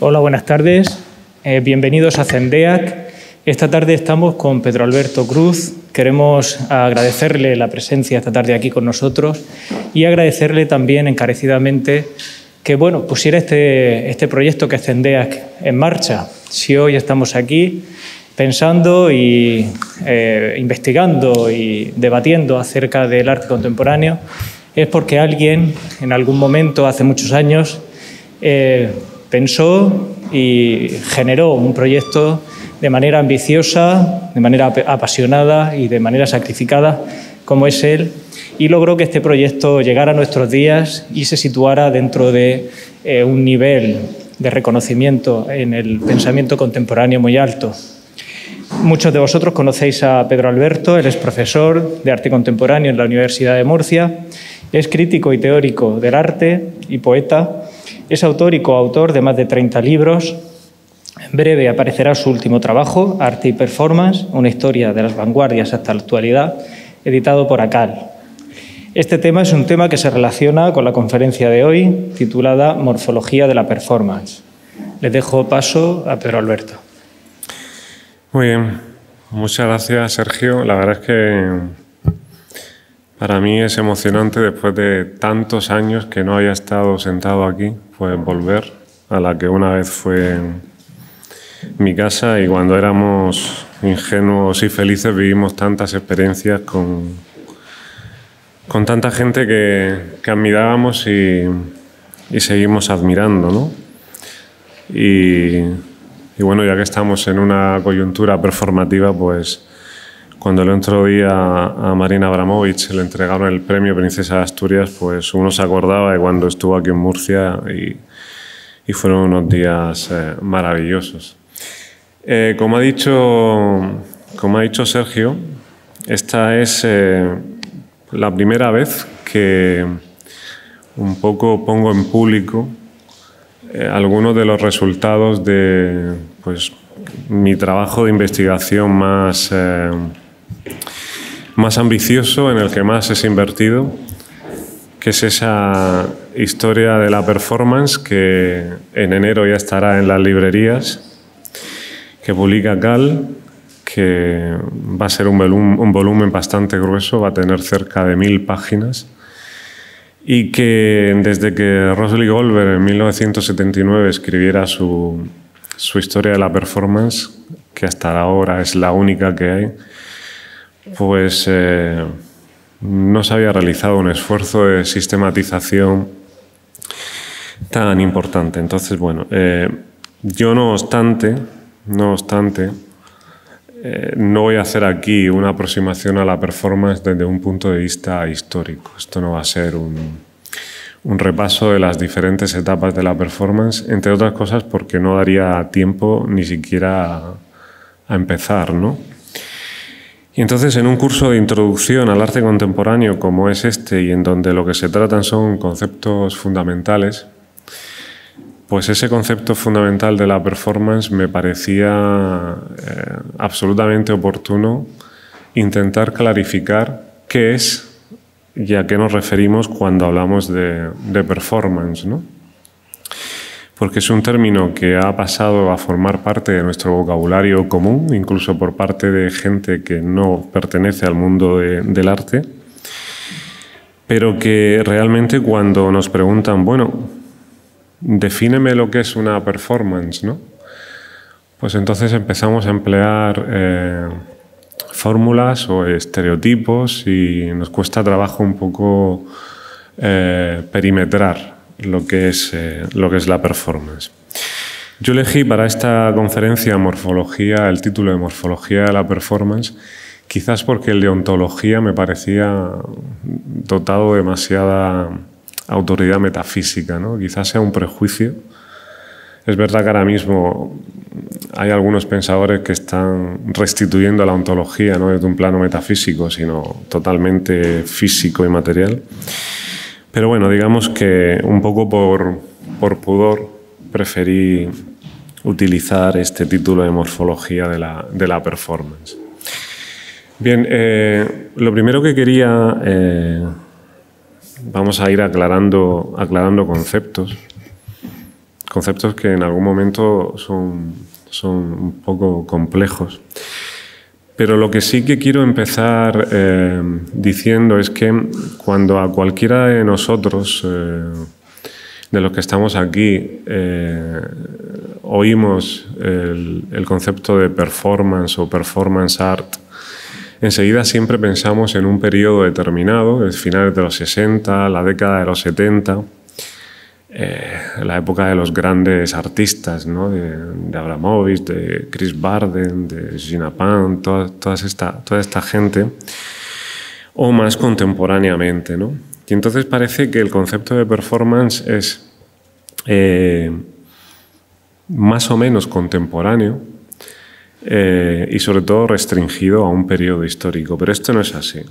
Hola, buenas tardes. Eh, bienvenidos a CENDEAC. Esta tarde estamos con Pedro Alberto Cruz. Queremos agradecerle la presencia esta tarde aquí con nosotros y agradecerle también encarecidamente que bueno, pusiera este, este proyecto que es CENDEAC en marcha. Si hoy estamos aquí pensando y eh, investigando y debatiendo acerca del arte contemporáneo, es porque alguien en algún momento, hace muchos años, eh, pensó y generó un proyecto de manera ambiciosa, de manera apasionada y de manera sacrificada, como es él, y logró que este proyecto llegara a nuestros días y se situara dentro de eh, un nivel de reconocimiento en el pensamiento contemporáneo muy alto. Muchos de vosotros conocéis a Pedro Alberto, él es profesor de arte contemporáneo en la Universidad de Murcia, es crítico y teórico del arte y poeta es autor y coautor de más de 30 libros. En breve aparecerá su último trabajo, Arte y Performance, una historia de las vanguardias hasta la actualidad, editado por ACAL. Este tema es un tema que se relaciona con la conferencia de hoy, titulada Morfología de la Performance. Le dejo paso a Pedro Alberto. Muy bien, muchas gracias Sergio. La verdad es que para mí es emocionante después de tantos años que no haya estado sentado aquí, pues volver a la que una vez fue mi casa y cuando éramos ingenuos y felices vivimos tantas experiencias con, con tanta gente que, admirábamos y, seguimos admirando, ¿no? y bueno, ya que estamos en una coyuntura performativa, pues cuando el otro a Marina Abramovich le entregaron el premio Princesa de Asturias, pues uno se acordaba de cuando estuvo aquí en Murcia y, fueron unos días eh, maravillosos. Eh, como, ha dicho, como ha dicho Sergio, esta es eh, la primera vez que un poco pongo en público algunos de los resultados de pues, mi trabajo de investigación más más ambicioso, en el que más es invertido, que es esa historia de la performance que en enero ya estará en las librerías, que publica Gal, que va a ser un volumen, bastante grueso, va a tener cerca de mil páginas y que desde que Rosalie Goldberg en 1979 escribiera su, su, historia de la performance, que hasta ahora es la única que hay, pues eh, no se había realizado un esfuerzo de sistematización tan importante. Entonces, bueno, eh, yo no obstante, no obstante, eh, no voy a hacer aquí una aproximación a la performance desde un punto de vista histórico. Esto no va a ser un, repaso de las diferentes etapas de la performance, entre otras cosas porque no daría tiempo ni siquiera a empezar, ¿no? Y entonces en un curso de introducción al arte contemporáneo como es este y en donde lo que se tratan son conceptos fundamentales, pues ese concepto fundamental de la performance me parecía eh, absolutamente oportuno intentar clarificar qué es y a qué nos referimos cuando hablamos de, de performance, porque es un término que ha pasado a formar parte de nuestro vocabulario común, incluso por parte de gente que no pertenece al mundo del arte, pero que realmente cuando nos preguntan, bueno, defíneme lo que es una performance, Pues entonces empezamos a emplear eh, fórmulas o estereotipos y nos cuesta trabajo un poco eh, perimetrar lo que es, eh, lo que es la performance. Yo elegí para esta conferencia Morfología, el título de Morfología de la Performance, quizás porque el de ontología me parecía dotado de demasiada autoridad metafísica, ¿no? quizás sea un prejuicio. Es verdad que ahora mismo hay algunos pensadores que están restituyendo la ontología no desde un plano metafísico, sino totalmente físico y material. Pero bueno, digamos que un poco por, pudor preferí utilizar este título de morfología de la, performance. Bien, eh, lo primero que quería, eh, vamos a ir aclarando, aclarando conceptos, conceptos que en algún momento son, son un poco complejos. Pero lo que sí que quiero empezar eh, diciendo es que cuando a cualquiera de nosotros, eh, de los que estamos aquí, eh, oímos el, concepto de performance o performance art, enseguida siempre pensamos en un periodo determinado, el final de los 60, la década de los 70 eh, la época de los grandes artistas, de, de Abramovich, de Chris Barden, de Gina Pan, toda, esta, gente, o más contemporáneamente. Y entonces parece que el concepto de performance es eh, más o menos contemporáneo eh, y sobre todo restringido a un periodo histórico, pero esto no es así.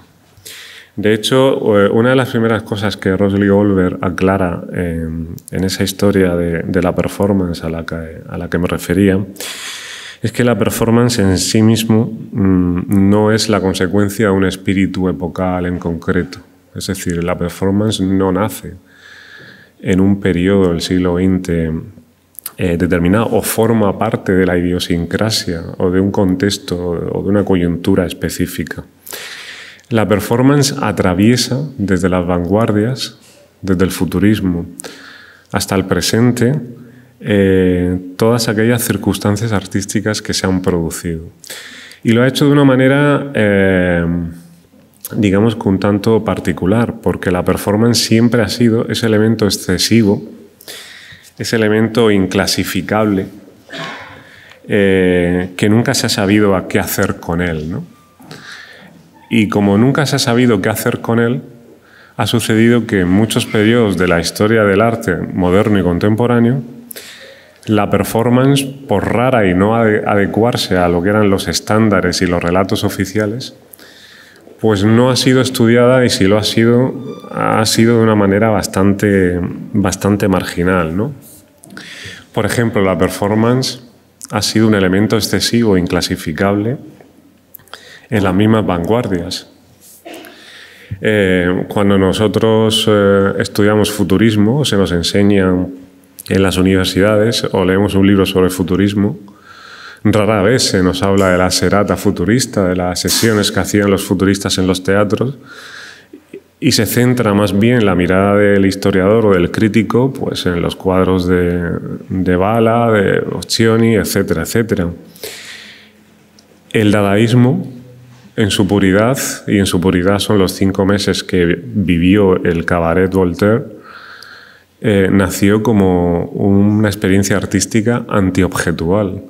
De hecho, eh, una de las primeras cosas que Rosalie Olver aclara en, esa historia de, la performance a la, que, me refería es que la performance en sí mismo mm, no es la consecuencia de un espíritu epocal en concreto. Es decir, la performance no nace en un periodo del siglo XX eh, determinado o forma parte de la idiosincrasia o de un contexto o de una coyuntura específica. La performance atraviesa desde las vanguardias, desde el futurismo hasta el presente, eh, todas aquellas circunstancias artísticas que se han producido. Y lo ha hecho de una manera, eh, digamos con un tanto particular, porque la performance siempre ha sido ese elemento excesivo, ese elemento inclasificable, eh, que nunca se ha sabido a qué hacer con él. ¿no? Y como nunca se ha sabido qué hacer con él, ha sucedido que en muchos periodos de la historia del arte moderno y contemporáneo, la performance, por rara y no adecuarse a lo que eran los estándares y los relatos oficiales, pues no ha sido estudiada y si lo ha sido, ha sido de una manera bastante, bastante marginal. ¿no? Por ejemplo, la performance ha sido un elemento excesivo, inclasificable, en las mismas vanguardias. Eh, cuando nosotros eh, estudiamos futurismo, se nos enseña en las universidades o leemos un libro sobre futurismo, rara vez se nos habla de la serata futurista, de las sesiones que hacían los futuristas en los teatros, y se centra más bien la mirada del historiador o del crítico pues en los cuadros de, de Bala, de Occioni, etcétera, etcétera. El dadaísmo en su puridad, y en su puridad son los cinco meses que vivió el cabaret Voltaire, eh, nació como una experiencia artística antiobjetual.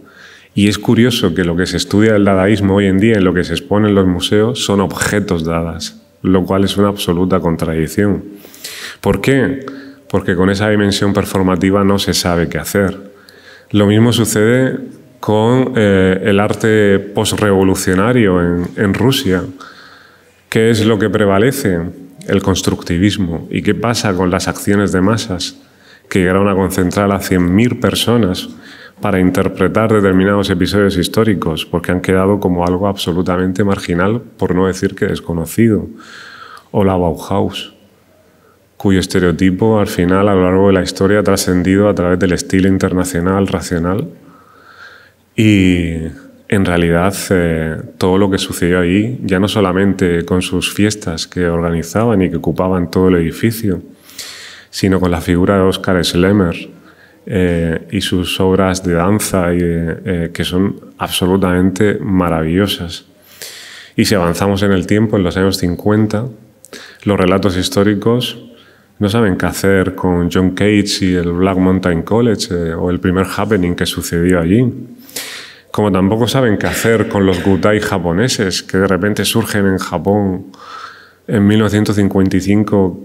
Y es curioso que lo que se estudia del dadaísmo hoy en día en lo que se expone en los museos son objetos dadas, lo cual es una absoluta contradicción. ¿Por qué? Porque con esa dimensión performativa no se sabe qué hacer. Lo mismo sucede con eh, el arte postrevolucionario en, en Rusia. ¿Qué es lo que prevalece? El constructivismo. ¿Y qué pasa con las acciones de masas que llegaron a concentrar a 100.000 personas para interpretar determinados episodios históricos? Porque han quedado como algo absolutamente marginal, por no decir que desconocido. O la Bauhaus, cuyo estereotipo al final a lo largo de la historia ha trascendido a través del estilo internacional racional y en realidad eh, todo lo que sucedió ahí, ya no solamente con sus fiestas que organizaban y que ocupaban todo el edificio, sino con la figura de Oscar Schlemmer eh, y sus obras de danza eh, que son absolutamente maravillosas. Y si avanzamos en el tiempo, en los años 50, los relatos históricos no saben qué hacer con John Cage y el Black Mountain College o el primer happening que sucedió allí como tampoco saben qué hacer con los gutai japoneses que de repente surgen en Japón en 1955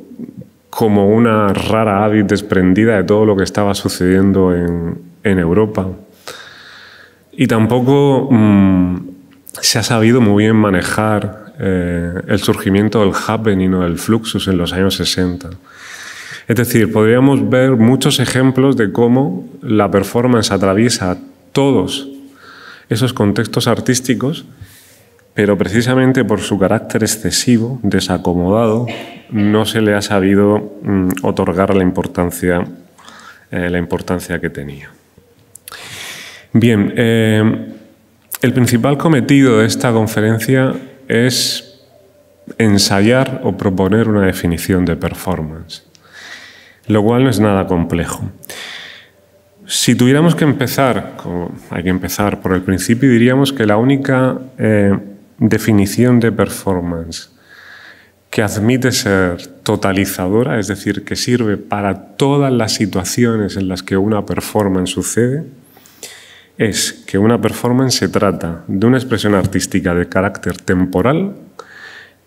como una rara hábit desprendida de todo lo que estaba sucediendo en, Europa. Y tampoco mm, se ha sabido muy bien manejar eh, el surgimiento del happening o del fluxus en los años 60. Es decir, podríamos ver muchos ejemplos de cómo la performance atraviesa todos esos contextos artísticos, pero precisamente por su carácter excesivo, desacomodado, no se le ha sabido mm, otorgar la importancia, eh, la importancia que tenía. Bien, eh, el principal cometido de esta conferencia es ensayar o proponer una definición de performance, lo cual no es nada complejo. Si tuviéramos que empezar, hay que empezar por el principio, diríamos que la única eh, definición de performance que admite ser totalizadora, es decir, que sirve para todas las situaciones en las que una performance sucede, es que una performance se trata de una expresión artística de carácter temporal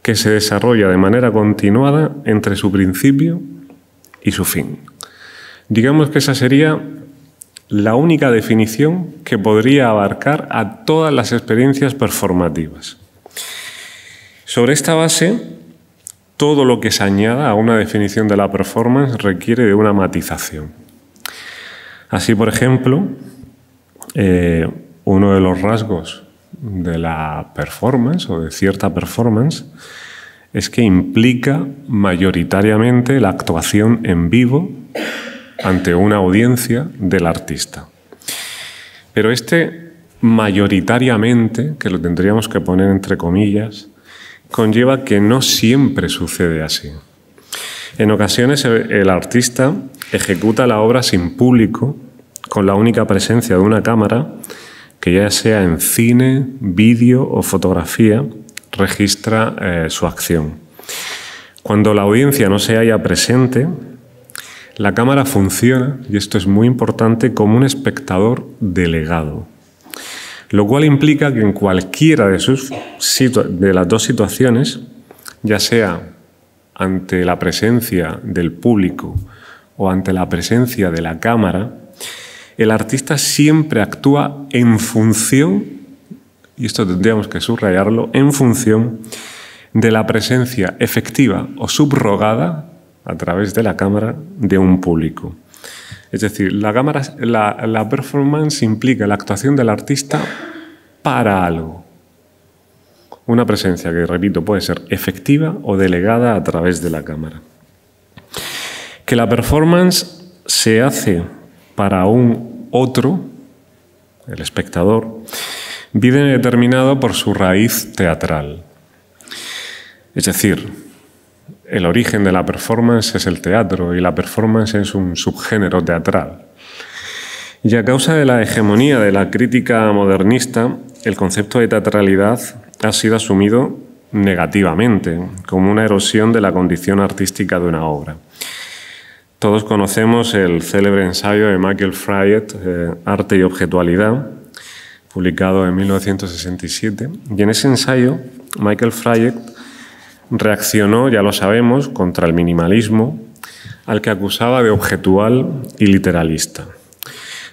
que se desarrolla de manera continuada entre su principio y su fin. Digamos que esa sería la única definición que podría abarcar a todas las experiencias performativas. Sobre esta base, todo lo que se añada a una definición de la performance requiere de una matización. Así, por ejemplo, eh, uno de los rasgos de la performance o de cierta performance es que implica mayoritariamente la actuación en vivo ante una audiencia del artista. Pero este mayoritariamente, que lo tendríamos que poner entre comillas, conlleva que no siempre sucede así. En ocasiones el, artista ejecuta la obra sin público, con la única presencia de una cámara, que ya sea en cine, vídeo o fotografía, registra eh, su acción. Cuando la audiencia no se haya presente, la cámara funciona, y esto es muy importante, como un espectador delegado, lo cual implica que en cualquiera de, sus de las dos situaciones, ya sea ante la presencia del público o ante la presencia de la cámara, el artista siempre actúa en función, y esto tendríamos que subrayarlo, en función de la presencia efectiva o subrogada a través de la cámara de un público. Es decir, la, la, performance implica la actuación del artista para algo. Una presencia que, repito, puede ser efectiva o delegada a través de la cámara. Que la performance se hace para un otro, el espectador, viene determinado por su raíz teatral. Es decir, el origen de la performance es el teatro y la performance es un subgénero teatral. Y a causa de la hegemonía de la crítica modernista, el concepto de teatralidad ha sido asumido negativamente, como una erosión de la condición artística de una obra. Todos conocemos el célebre ensayo de Michael Fryett, eh, Arte y Objetualidad, publicado en 1967. Y en ese ensayo, Michael Fryett reaccionó, ya lo sabemos, contra el minimalismo, al que acusaba de objetual y literalista.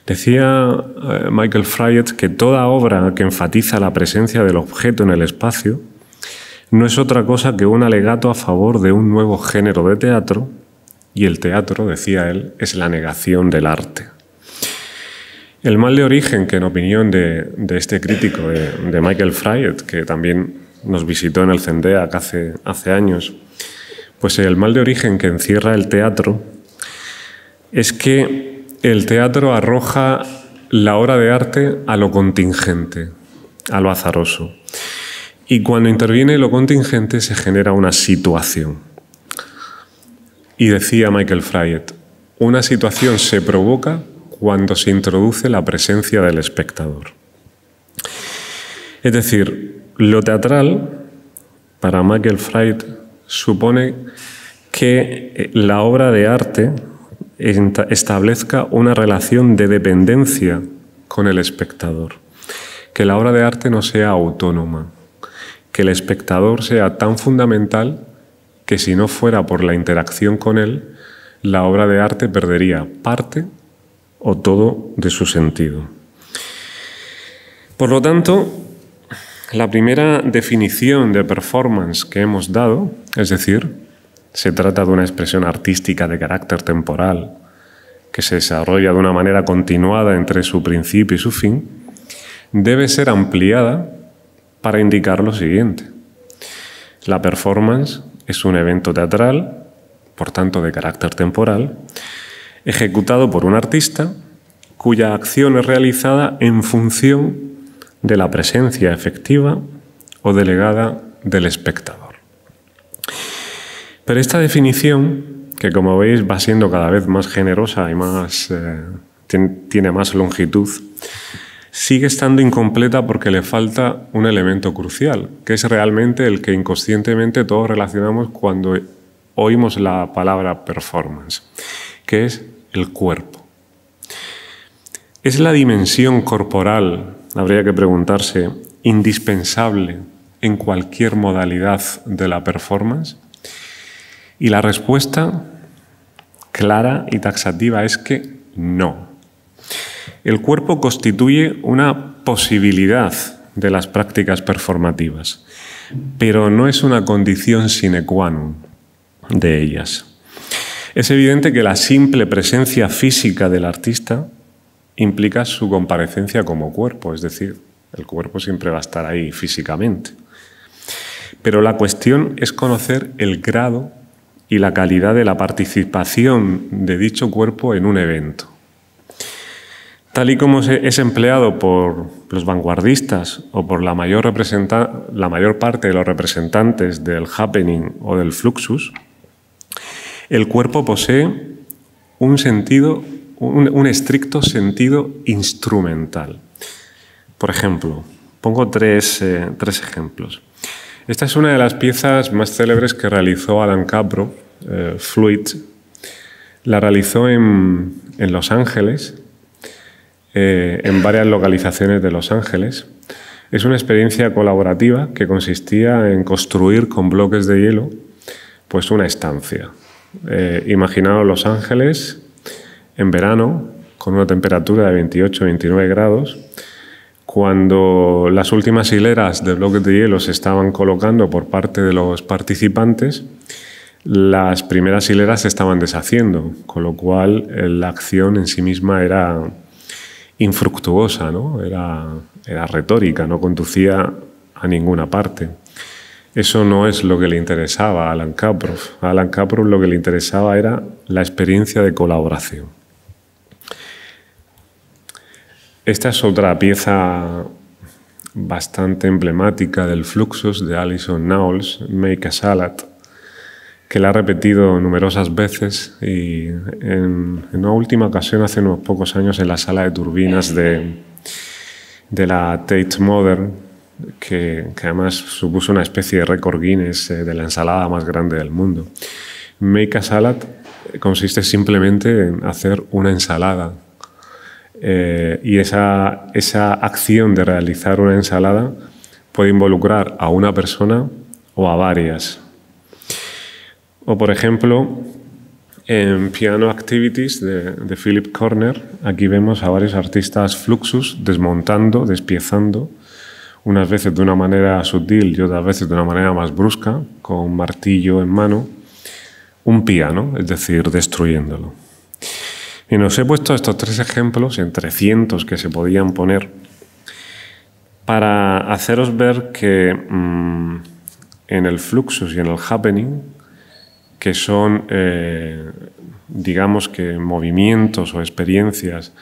Decía eh, Michael Fryett que toda obra que enfatiza la presencia del objeto en el espacio no es otra cosa que un alegato a favor de un nuevo género de teatro, y el teatro, decía él, es la negación del arte. El mal de origen, que en opinión de, este crítico, de, Michael Fryett, que también nos visitó en el CENDEAC hace, hace años. Pues el mal de origen que encierra el teatro es que el teatro arroja la obra de arte a lo contingente, a lo azaroso. Y cuando interviene lo contingente se genera una situación. Y decía Michael Fryett, una situación se provoca cuando se introduce la presencia del espectador. Es decir, lo teatral, para Michael Fried, supone que eh, la obra de arte establezca una relación de dependencia con el espectador, que la obra de arte no sea autónoma, que el espectador sea tan fundamental que si no fuera por la interacción con él, la obra de arte perdería parte o todo de su sentido. Por lo tanto, la primera definición de performance que hemos dado, es decir, se trata de una expresión artística de carácter temporal que se desarrolla de una manera continuada entre su principio y su fin, debe ser ampliada para indicar lo siguiente. La performance es un evento teatral, por tanto de carácter temporal, ejecutado por un artista cuya acción es realizada en función de la presencia efectiva o delegada del espectador. Pero esta definición, que como veis va siendo cada vez más generosa y más, eh, tiene más longitud, sigue estando incompleta porque le falta un elemento crucial, que es realmente el que inconscientemente todos relacionamos cuando oímos la palabra performance, que es el cuerpo. Es la dimensión corporal habría que preguntarse, indispensable en cualquier modalidad de la performance? Y la respuesta clara y taxativa es que no. El cuerpo constituye una posibilidad de las prácticas performativas, pero no es una condición sine qua non de ellas. Es evidente que la simple presencia física del artista implica su comparecencia como cuerpo, es decir, el cuerpo siempre va a estar ahí físicamente. Pero la cuestión es conocer el grado y la calidad de la participación de dicho cuerpo en un evento. Tal y como es empleado por los vanguardistas o por la mayor, la mayor parte de los representantes del happening o del fluxus, el cuerpo posee un sentido un, estricto sentido instrumental. Por ejemplo, pongo eh, tres, ejemplos. Esta es una de las piezas más célebres que realizó Alan Capro, eh, Fluid. La realizó en, Los Ángeles, eh, en varias localizaciones de Los Ángeles. Es una experiencia colaborativa que consistía en construir con bloques de hielo pues una estancia. Eh, Los Ángeles en verano, con una temperatura de 28-29 grados, cuando las últimas hileras de bloques de hielo se estaban colocando por parte de los participantes, las primeras hileras se estaban deshaciendo, con lo cual eh, la acción en sí misma era infructuosa, era, era retórica, no conducía a ninguna parte. Eso no es lo que le interesaba a Alan Kaprov. A Alan Kaprov lo que le interesaba era la experiencia de colaboración. Esta es otra pieza bastante emblemática del Fluxus de Alison Knowles, Make a Salad, que la ha repetido numerosas veces y en, una última ocasión hace unos pocos años en la sala de turbinas de, de la Tate Modern, que, que, además supuso una especie de récord Guinness eh, de la ensalada más grande del mundo. Make a Salad consiste simplemente en hacer una ensalada eh, y esa, esa acción de realizar una ensalada puede involucrar a una persona o a varias. O por ejemplo, en Piano Activities de, Philip Corner, aquí vemos a varios artistas fluxus desmontando, despiezando, unas veces de una manera sutil y otras veces de una manera más brusca, con un martillo en mano, un piano, es decir, destruyéndolo. Y nos he puesto estos tres ejemplos, entre cientos que se podían poner, para haceros ver que mm, en el fluxus y en el happening, que son, eh, digamos que, movimientos o experiencias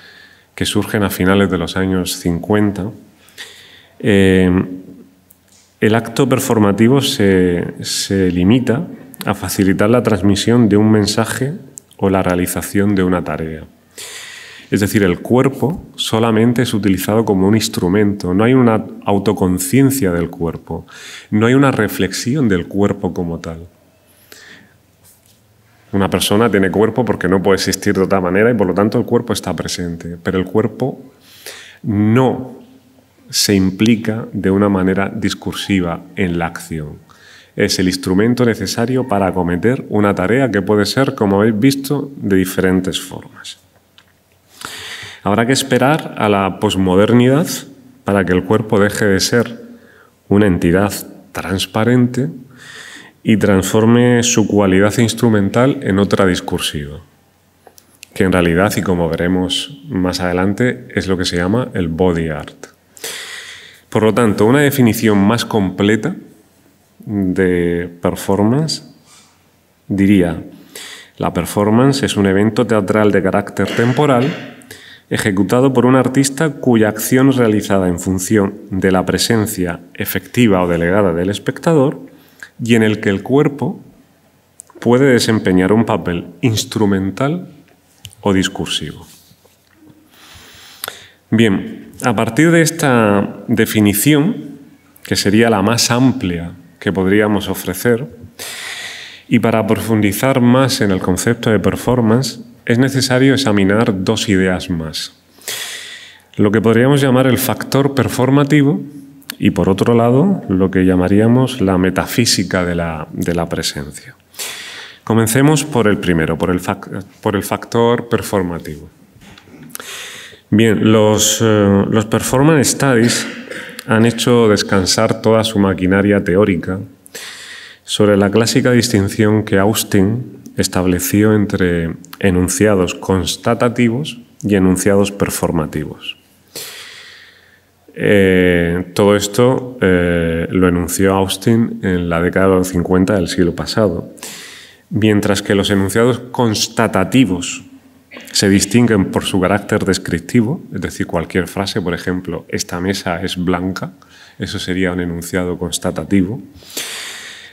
que surgen a finales de los años 50, eh, el acto performativo se, se limita a facilitar la transmisión de un mensaje o la realización de una tarea. Es decir, el cuerpo solamente es utilizado como un instrumento, no hay una autoconciencia del cuerpo, no hay una reflexión del cuerpo como tal. Una persona tiene cuerpo porque no puede existir de otra manera y por lo tanto el cuerpo está presente, pero el cuerpo no se implica de una manera discursiva en la acción es el instrumento necesario para acometer una tarea que puede ser, como habéis visto, de diferentes formas. Habrá que esperar a la posmodernidad para que el cuerpo deje de ser una entidad transparente y transforme su cualidad instrumental en otra discursiva, que en realidad, y como veremos más adelante, es lo que se llama el body art. Por lo tanto, una definición más completa de performance, diría, la performance es un evento teatral de carácter temporal ejecutado por un artista cuya acción realizada en función de la presencia efectiva o delegada del espectador y en el que el cuerpo puede desempeñar un papel instrumental o discursivo. Bien, a partir de esta definición, que sería la más amplia que podríamos ofrecer. Y para profundizar más en el concepto de performance, es necesario examinar dos ideas más. Lo que podríamos llamar el factor performativo y, por otro lado, lo que llamaríamos la metafísica de la, presencia. Comencemos por el primero, por el, por el factor performativo. Bien, los, eh, los performance studies han hecho descansar toda su maquinaria teórica sobre la clásica distinción que Austin estableció entre enunciados constatativos y enunciados performativos. Eh, todo esto eh, lo enunció Austin en la década de los 50 del siglo pasado, mientras que los enunciados constatativos se distinguen por su carácter descriptivo, es decir, cualquier frase, por ejemplo, esta mesa es blanca, eso sería un enunciado constatativo.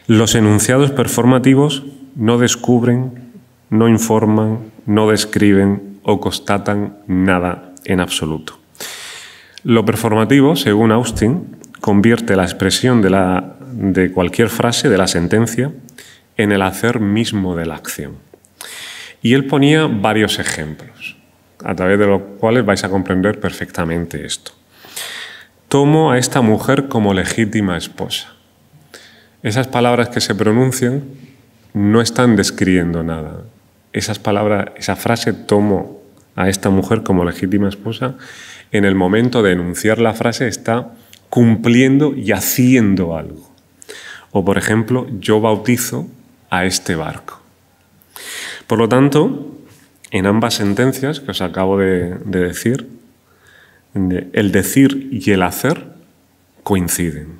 Los enunciados performativos no descubren, no informan, no describen o constatan nada en absoluto. Lo performativo, según Austin, convierte la expresión de, de cualquier frase de la sentencia en el hacer mismo de la acción. Y él ponía varios ejemplos, a través de los cuales vais a comprender perfectamente esto. Tomo a esta mujer como legítima esposa. Esas palabras que se pronuncian no están describiendo nada. Esas palabras, esa frase tomo a esta mujer como legítima esposa, en el momento de enunciar la frase está cumpliendo y haciendo algo. O por ejemplo, yo bautizo a este barco. Por lo tanto, en ambas sentencias que os acabo de, decir, el decir y el hacer coinciden.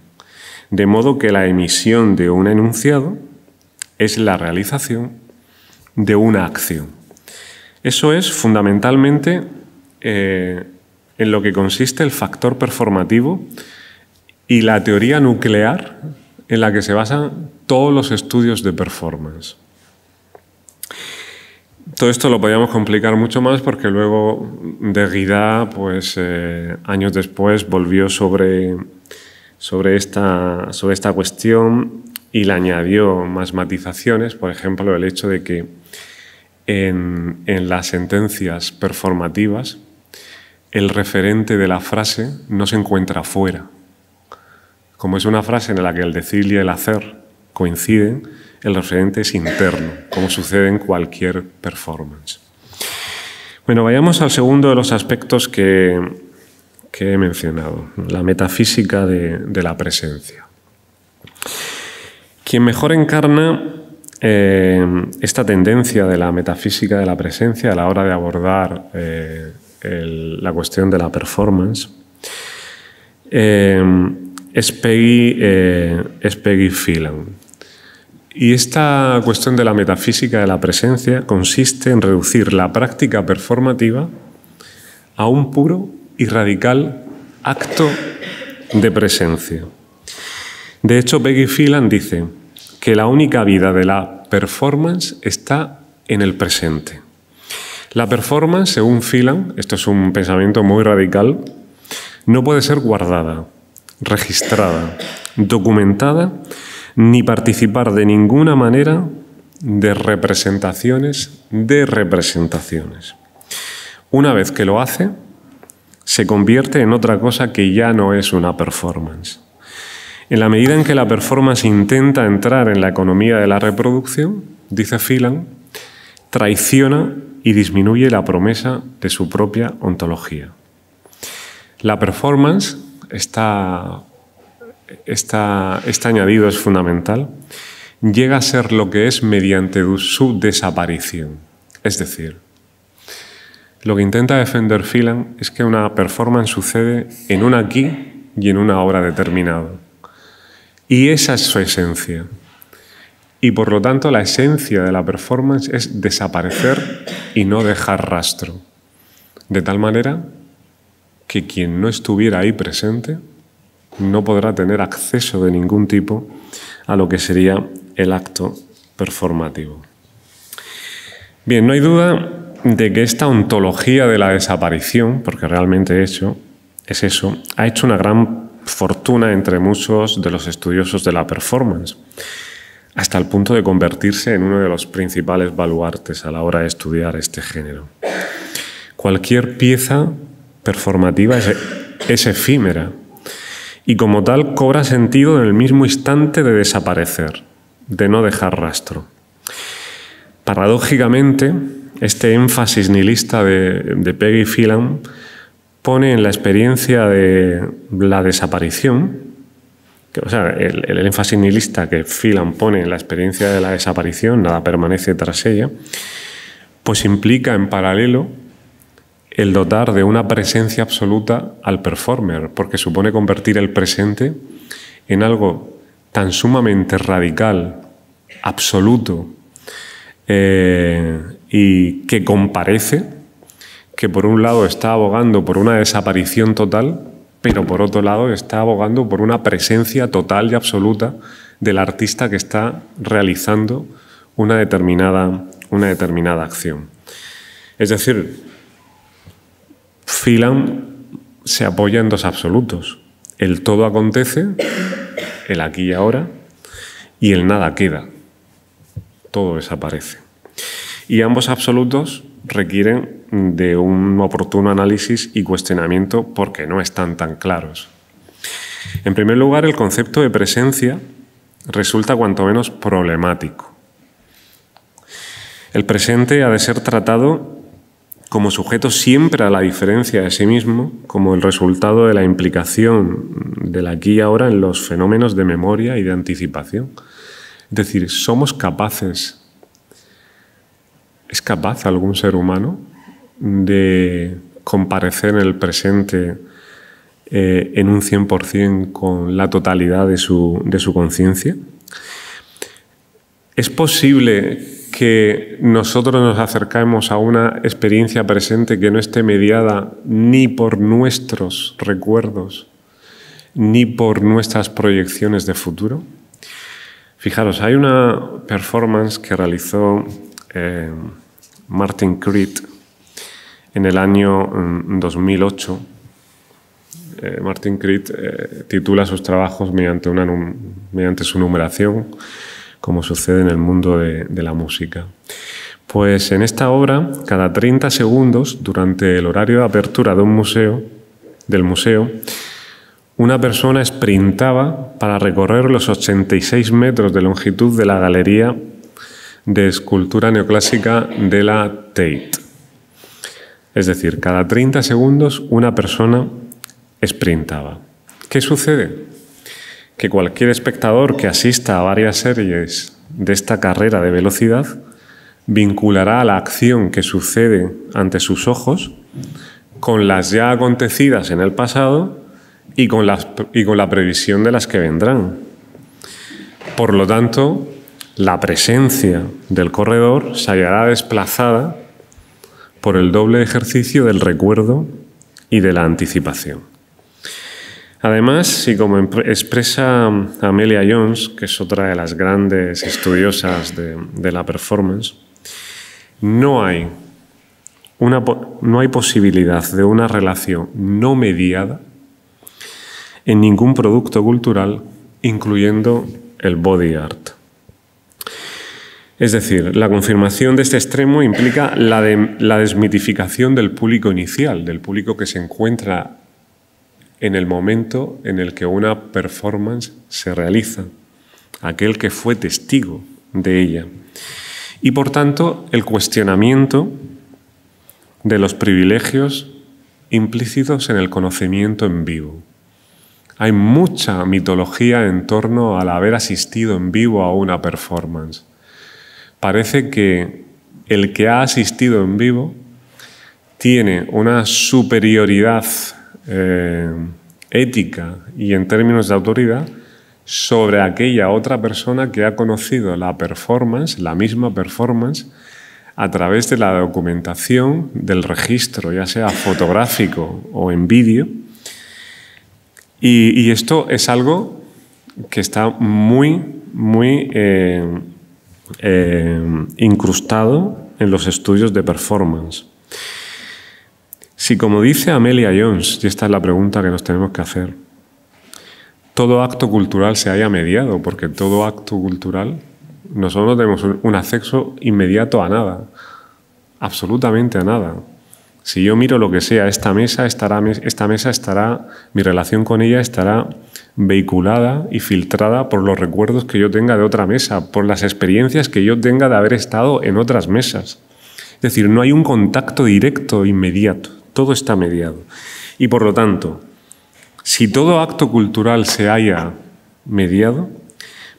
De modo que la emisión de un enunciado es la realización de una acción. Eso es fundamentalmente eh, en lo que consiste el factor performativo y la teoría nuclear en la que se basan todos los estudios de performance todo esto lo podíamos complicar mucho más porque luego de Guida, pues eh, años después, volvió sobre, sobre, esta, cuestión y le añadió más matizaciones, por ejemplo, el hecho de que en, en las sentencias performativas el referente de la frase no se encuentra fuera. Como es una frase en la que el decir y el hacer coinciden, el referente es interno, como sucede en cualquier performance. Bueno, vayamos al segundo de los aspectos que, he mencionado, la metafísica de, la presencia. Quien mejor encarna eh, esta tendencia de la metafísica de la presencia a la hora de abordar eh, la cuestión de la performance eh, es, Peggy, es y esta cuestión de la metafísica de la presencia consiste en reducir la práctica performativa a un puro y radical acto de presencia. De hecho, Peggy Phelan dice que la única vida de la performance está en el presente. La performance, según Phelan, esto es un pensamiento muy radical, no puede ser guardada, registrada, documentada ni participar de ninguna manera de representaciones de representaciones. Una vez que lo hace, se convierte en otra cosa que ya no es una performance. En la medida en que la performance intenta entrar en la economía de la reproducción, dice Phelan, traiciona y disminuye la promesa de su propia ontología. La performance está esta, este añadido es fundamental, llega a ser lo que es mediante su desaparición. Es decir, lo que intenta defender Phelan es que una performance sucede en un aquí y en una hora determinado. Y esa es su esencia. Y por lo tanto la esencia de la performance es desaparecer y no dejar rastro. De tal manera que quien no estuviera ahí presente no podrá tener acceso de ningún tipo a lo que sería el acto performativo. Bien, no hay duda de que esta ontología de la desaparición, porque realmente eso es eso, ha hecho una gran fortuna entre muchos de los estudiosos de la performance, hasta el punto de convertirse en uno de los principales baluartes a la hora de estudiar este género. Cualquier pieza performativa es efímera, y como tal cobra sentido en el mismo instante de desaparecer, de no dejar rastro. Paradójicamente, este énfasis nihilista de, Peggy Phelan pone en la experiencia de la desaparición, o sea, el, el, énfasis nihilista que Phelan pone en la experiencia de la desaparición, nada permanece tras ella, pues implica en paralelo el dotar de una presencia absoluta al performer, porque supone convertir el presente en algo tan sumamente radical, absoluto, eh, y que comparece, que por un lado está abogando por una desaparición total, pero por otro lado está abogando por una presencia total y absoluta del artista que está realizando una determinada, una determinada acción. Es decir, Philam se apoya en dos absolutos. El todo acontece, el aquí y ahora, y el nada queda. Todo desaparece. Y ambos absolutos requieren de un oportuno análisis y cuestionamiento porque no están tan claros. En primer lugar, el concepto de presencia resulta cuanto menos problemático. El presente ha de ser tratado como sujeto siempre a la diferencia de sí mismo, como el resultado de la implicación del aquí y ahora en los fenómenos de memoria y de anticipación. Es decir, somos capaces, es capaz algún ser humano de comparecer en el presente eh, en un 100% con la totalidad de su, de su conciencia. Es posible que nosotros nos acercamos a una experiencia presente que no esté mediada ni por nuestros recuerdos, ni por nuestras proyecciones de futuro. Fijaros, hay una performance que realizó eh, Martin Creed en el año 2008. Mm, eh, Martin Creed eh, titula sus trabajos mediante su numeración como sucede en el mundo de, la música. Pues en esta obra, cada 30 segundos, durante el horario de apertura de un museo, del museo, una persona sprintaba para recorrer los 86 metros de longitud de la galería de escultura neoclásica de la Tate. Es decir, cada 30 segundos una persona sprintaba. ¿Qué sucede? que cualquier espectador que asista a varias series de esta carrera de velocidad vinculará la acción que sucede ante sus ojos con las ya acontecidas en el pasado y con, y con la previsión de las que vendrán. Por lo tanto, la presencia del corredor se hallará desplazada por el doble ejercicio del recuerdo y de la anticipación. Además, y como expresa um, Amelia Jones, que es otra de las grandes estudiosas de, la performance, no hay, una, no hay posibilidad de una relación no mediada en ningún producto cultural, incluyendo el body art. Es decir, la confirmación de este extremo implica la, la desmitificación del público inicial, del público que se encuentra en el momento en el que una performance se realiza, aquel que fue testigo de ella. Y por tanto, el cuestionamiento de los privilegios implícitos en el conocimiento en vivo. Hay mucha mitología en torno al haber asistido en vivo a una performance. Parece que el que ha asistido en vivo tiene una superioridad eh, ética y en términos de autoridad sobre aquella otra persona que ha conocido la performance, la misma performance, a través de la documentación del registro, ya sea fotográfico o en vídeo. Y, esto es algo que está muy, muy eh, eh, incrustado en los estudios de performance. Si como dice Amelia Jones, y esta es la pregunta que nos tenemos que hacer, todo acto cultural se haya mediado, porque todo acto cultural, nosotros no tenemos un acceso inmediato a nada, absolutamente a nada. Si yo miro lo que sea, esta mesa estará, esta mesa estará, mi relación con ella estará vehiculada y filtrada por los recuerdos que yo tenga de otra mesa, por las experiencias que yo tenga de haber estado en otras mesas. Es decir, no hay un contacto directo inmediato. Todo está mediado. Y por lo tanto, si todo acto cultural se haya mediado,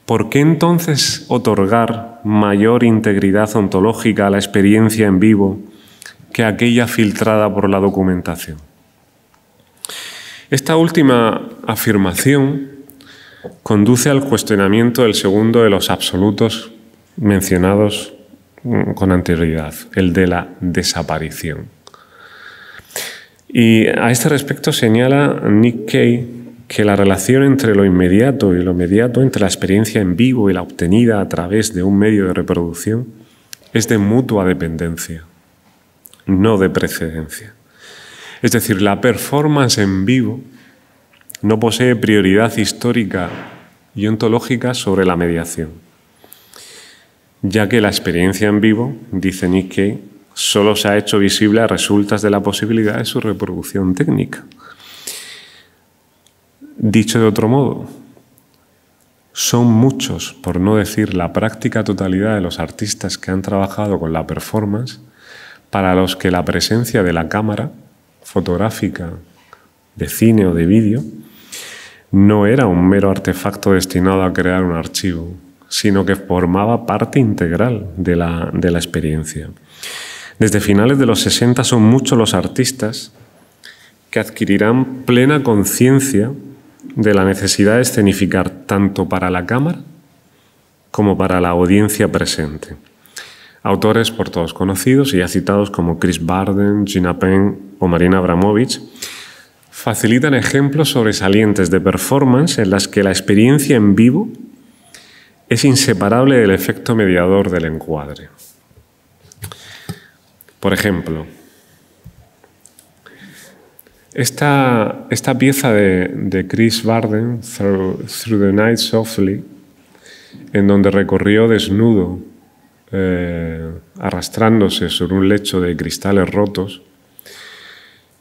¿por qué entonces otorgar mayor integridad ontológica a la experiencia en vivo que aquella filtrada por la documentación? Esta última afirmación conduce al cuestionamiento del segundo de los absolutos mencionados mm, con anterioridad, el de la desaparición. Y a este respecto señala Nick Kay que la relación entre lo inmediato y lo mediato, entre la experiencia en vivo y la obtenida a través de un medio de reproducción, es de mutua dependencia, no de precedencia. Es decir, la performance en vivo no posee prioridad histórica y ontológica sobre la mediación, ya que la experiencia en vivo, dice Nick Kay, solo se ha hecho visible a resultas de la posibilidad de su reproducción técnica. Dicho de otro modo, son muchos, por no decir la práctica totalidad de los artistas que han trabajado con la performance, para los que la presencia de la cámara fotográfica, de cine o de vídeo, no era un mero artefacto destinado a crear un archivo, sino que formaba parte integral de la, de la experiencia. Desde finales de los 60 son muchos los artistas que adquirirán plena conciencia de la necesidad de escenificar tanto para la cámara como para la audiencia presente. Autores por todos conocidos y ya citados como Chris Barden, Gina Penn o Marina Abramovich facilitan ejemplos sobresalientes de performance en las que la experiencia en vivo es inseparable del efecto mediador del encuadre. Por ejemplo, esta, esta pieza de, Chris Barden, Through, the Night Softly, en donde recorrió desnudo, eh, arrastrándose sobre un lecho de cristales rotos,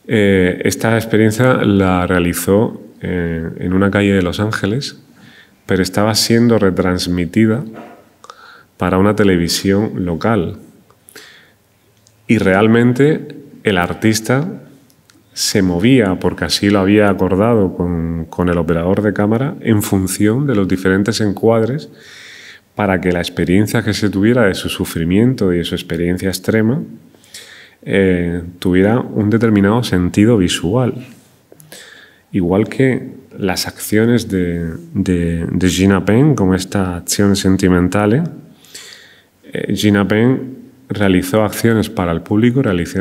eh, esta experiencia la realizó eh, en una calle de Los Ángeles, pero estaba siendo retransmitida para una televisión local y realmente el artista se movía, porque así lo había acordado con, el operador de cámara, en función de los diferentes encuadres para que la experiencia que se tuviera de su sufrimiento y de su experiencia extrema eh, tuviera un determinado sentido visual. Igual que las acciones de, de, Gina Penn, como esta acción sentimentale, eh, Gina Penn realizó acciones para el público, realizó,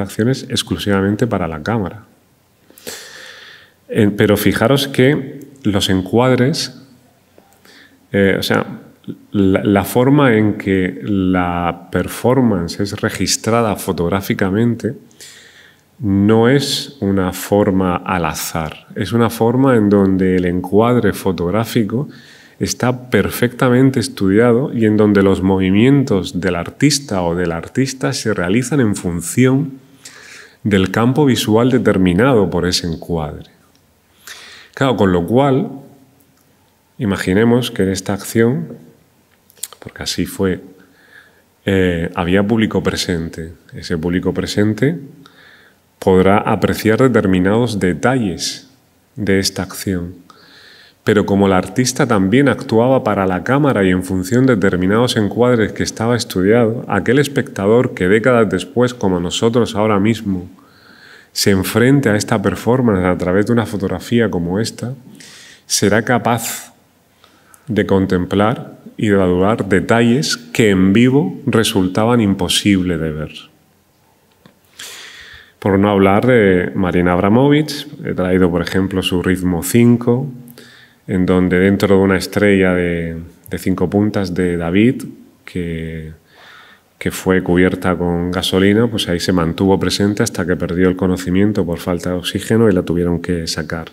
acciones exclusivamente para la cámara. Eh, pero fijaros que los encuadres, eh, o sea, la, forma en que la performance es registrada fotográficamente no es una forma al azar, es una forma en donde el encuadre fotográfico está perfectamente estudiado y en donde los movimientos del artista o del artista se realizan en función del campo visual determinado por ese encuadre. Claro, con lo cual, imaginemos que en esta acción, porque así fue, eh, había público presente. Ese público presente podrá apreciar determinados detalles de esta acción. Pero como el artista también actuaba para la cámara y en función de determinados encuadres que estaba estudiado, aquel espectador que décadas después, como nosotros ahora mismo, se enfrente a esta performance a través de una fotografía como esta, será capaz de contemplar y de valorar detalles que en vivo resultaban imposible de ver. Por no hablar de Marina Abramovich, he traído por ejemplo su ritmo 5, en donde dentro de una estrella de, cinco puntas de David, que, fue cubierta con gasolina, pues ahí se mantuvo presente hasta que perdió el conocimiento por falta de oxígeno y la tuvieron que sacar.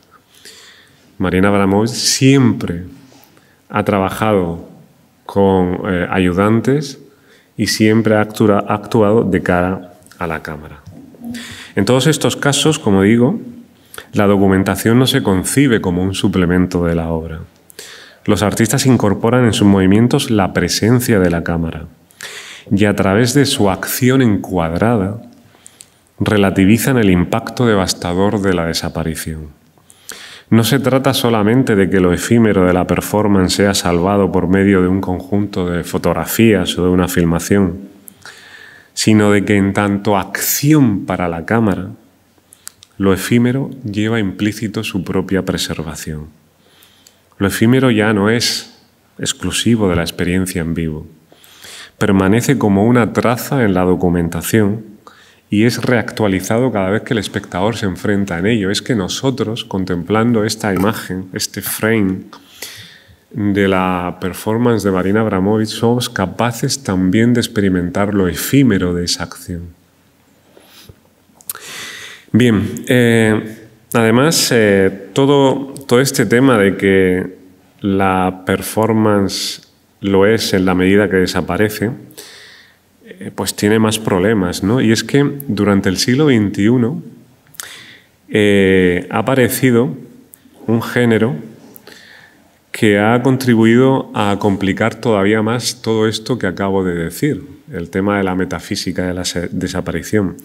Mariana Abramovich siempre ha trabajado con eh, ayudantes y siempre ha actuado de cara a la cámara. En todos estos casos, como digo, la documentación no se concibe como un suplemento de la obra. Los artistas incorporan en sus movimientos la presencia de la cámara y a través de su acción encuadrada relativizan el impacto devastador de la desaparición. No se trata solamente de que lo efímero de la performance sea salvado por medio de un conjunto de fotografías o de una filmación, sino de que en tanto acción para la cámara, lo efímero lleva implícito su propia preservación. Lo efímero ya no es exclusivo de la experiencia en vivo. Permanece como una traza en la documentación y es reactualizado cada vez que el espectador se enfrenta en ello. Es que nosotros, contemplando esta imagen, este frame de la performance de Marina Abramovich, somos capaces también de experimentar lo efímero de esa acción. Bien, eh, además, eh, todo, este tema de que la performance lo es en la medida que desaparece, eh, pues tiene más problemas, ¿no? Y es que durante el siglo XXI ha aparecido un género que ha contribuido a complicar todavía más todo esto que acabo de decir, el tema de la metafísica de la desaparición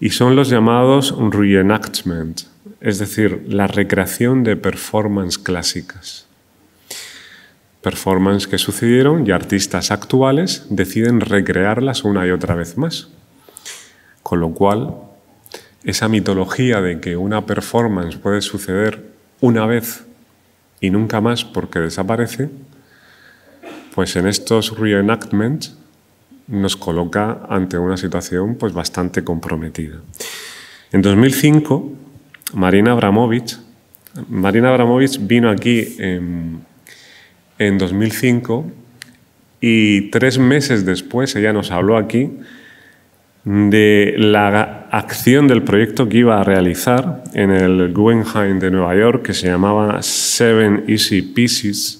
y son los llamados reenactments, es decir, la recreación de performance clásicas. Performance que sucedieron y artistas actuales deciden recrearlas una y otra vez más. Con lo cual, esa mitología de que una performance puede suceder una vez y nunca más porque desaparece, pues en estos reenactments nos coloca ante una situación pues, bastante comprometida. En 2005, Marina Abramovich, Marina vino aquí en, en 2005 y tres meses después ella nos habló aquí de la acción del proyecto que iba a realizar en el Guggenheim de Nueva York que se llamaba Seven Easy Pieces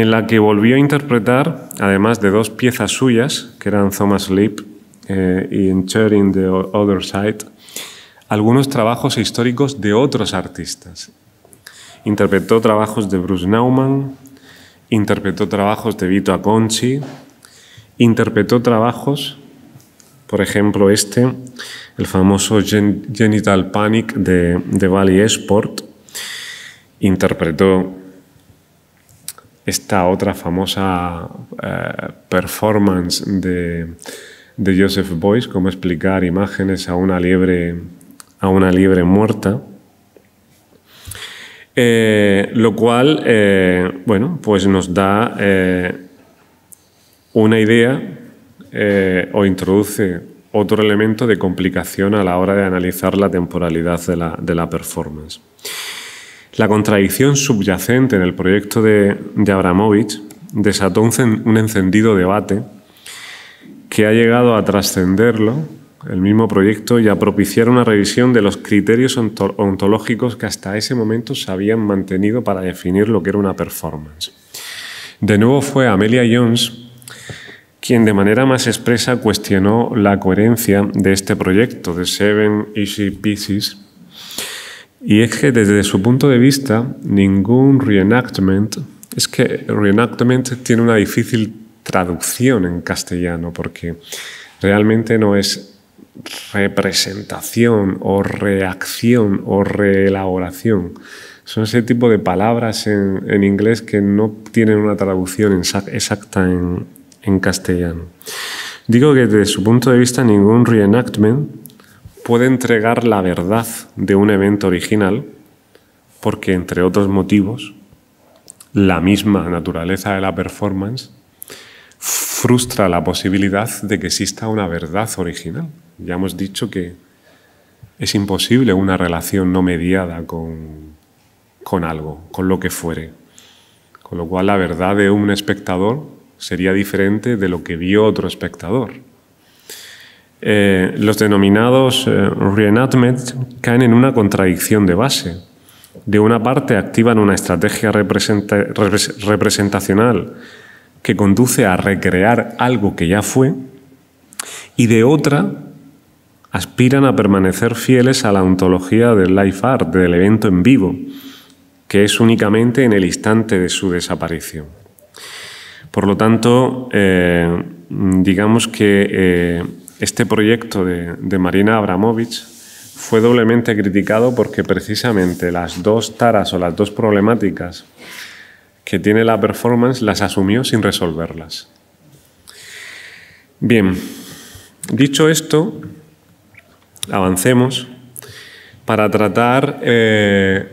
en la que volvió a interpretar, además de dos piezas suyas, que eran Thomas Leap eh, y In the Other Side, algunos trabajos históricos de otros artistas. Interpretó trabajos de Bruce Nauman, interpretó trabajos de Vito Acconci, interpretó trabajos, por ejemplo, este, el famoso Genital Panic de, de Valley Esport, interpretó esta otra famosa eh, performance de, Joseph Beuys, cómo explicar imágenes a una liebre, a una muerta. Eh, lo cual, eh, bueno, pues nos da una idea o introduce otro elemento de complicación a la hora de analizar la temporalidad de la performance. La contradicción subyacente en el proyecto de, Abramovich desató un encendido debate que ha llegado a trascenderlo, el mismo proyecto, y a propiciar una revisión de los criterios ontológicos que hasta ese momento se habían mantenido para definir lo que era una performance. De nuevo fue Amelia Jones quien de manera más expresa cuestionó la coherencia de este proyecto, de Seven Easy Pieces, y es que desde su punto de vista, ningún reenactment, es que reenactment tiene una difícil traducción en castellano, porque realmente no es representación o reacción o reelaboración. Son ese tipo de palabras en, inglés que no tienen una traducción exacta en, en castellano. Digo que desde su punto de vista ningún reenactment puede entregar la verdad de un evento original porque, entre otros motivos, la misma naturaleza de la performance frustra la posibilidad de que exista una verdad original. Ya hemos dicho que es imposible una relación no mediada con, con algo, con lo que fuere. Con lo cual la verdad de un espectador sería diferente de lo que vio otro espectador. Eh, los denominados eh, reenactment caen en una contradicción de base. De una parte activan una estrategia representacional que conduce a recrear algo que ya fue y de otra aspiran a permanecer fieles a la ontología del life art, del evento en vivo, que es únicamente en el instante de su desaparición. Por lo tanto, eh, digamos que este proyecto de, Marina Abramovich fue doblemente criticado porque precisamente las dos taras o las dos problemáticas que tiene la performance las asumió sin resolverlas. Bien, dicho esto, avancemos para tratar eh,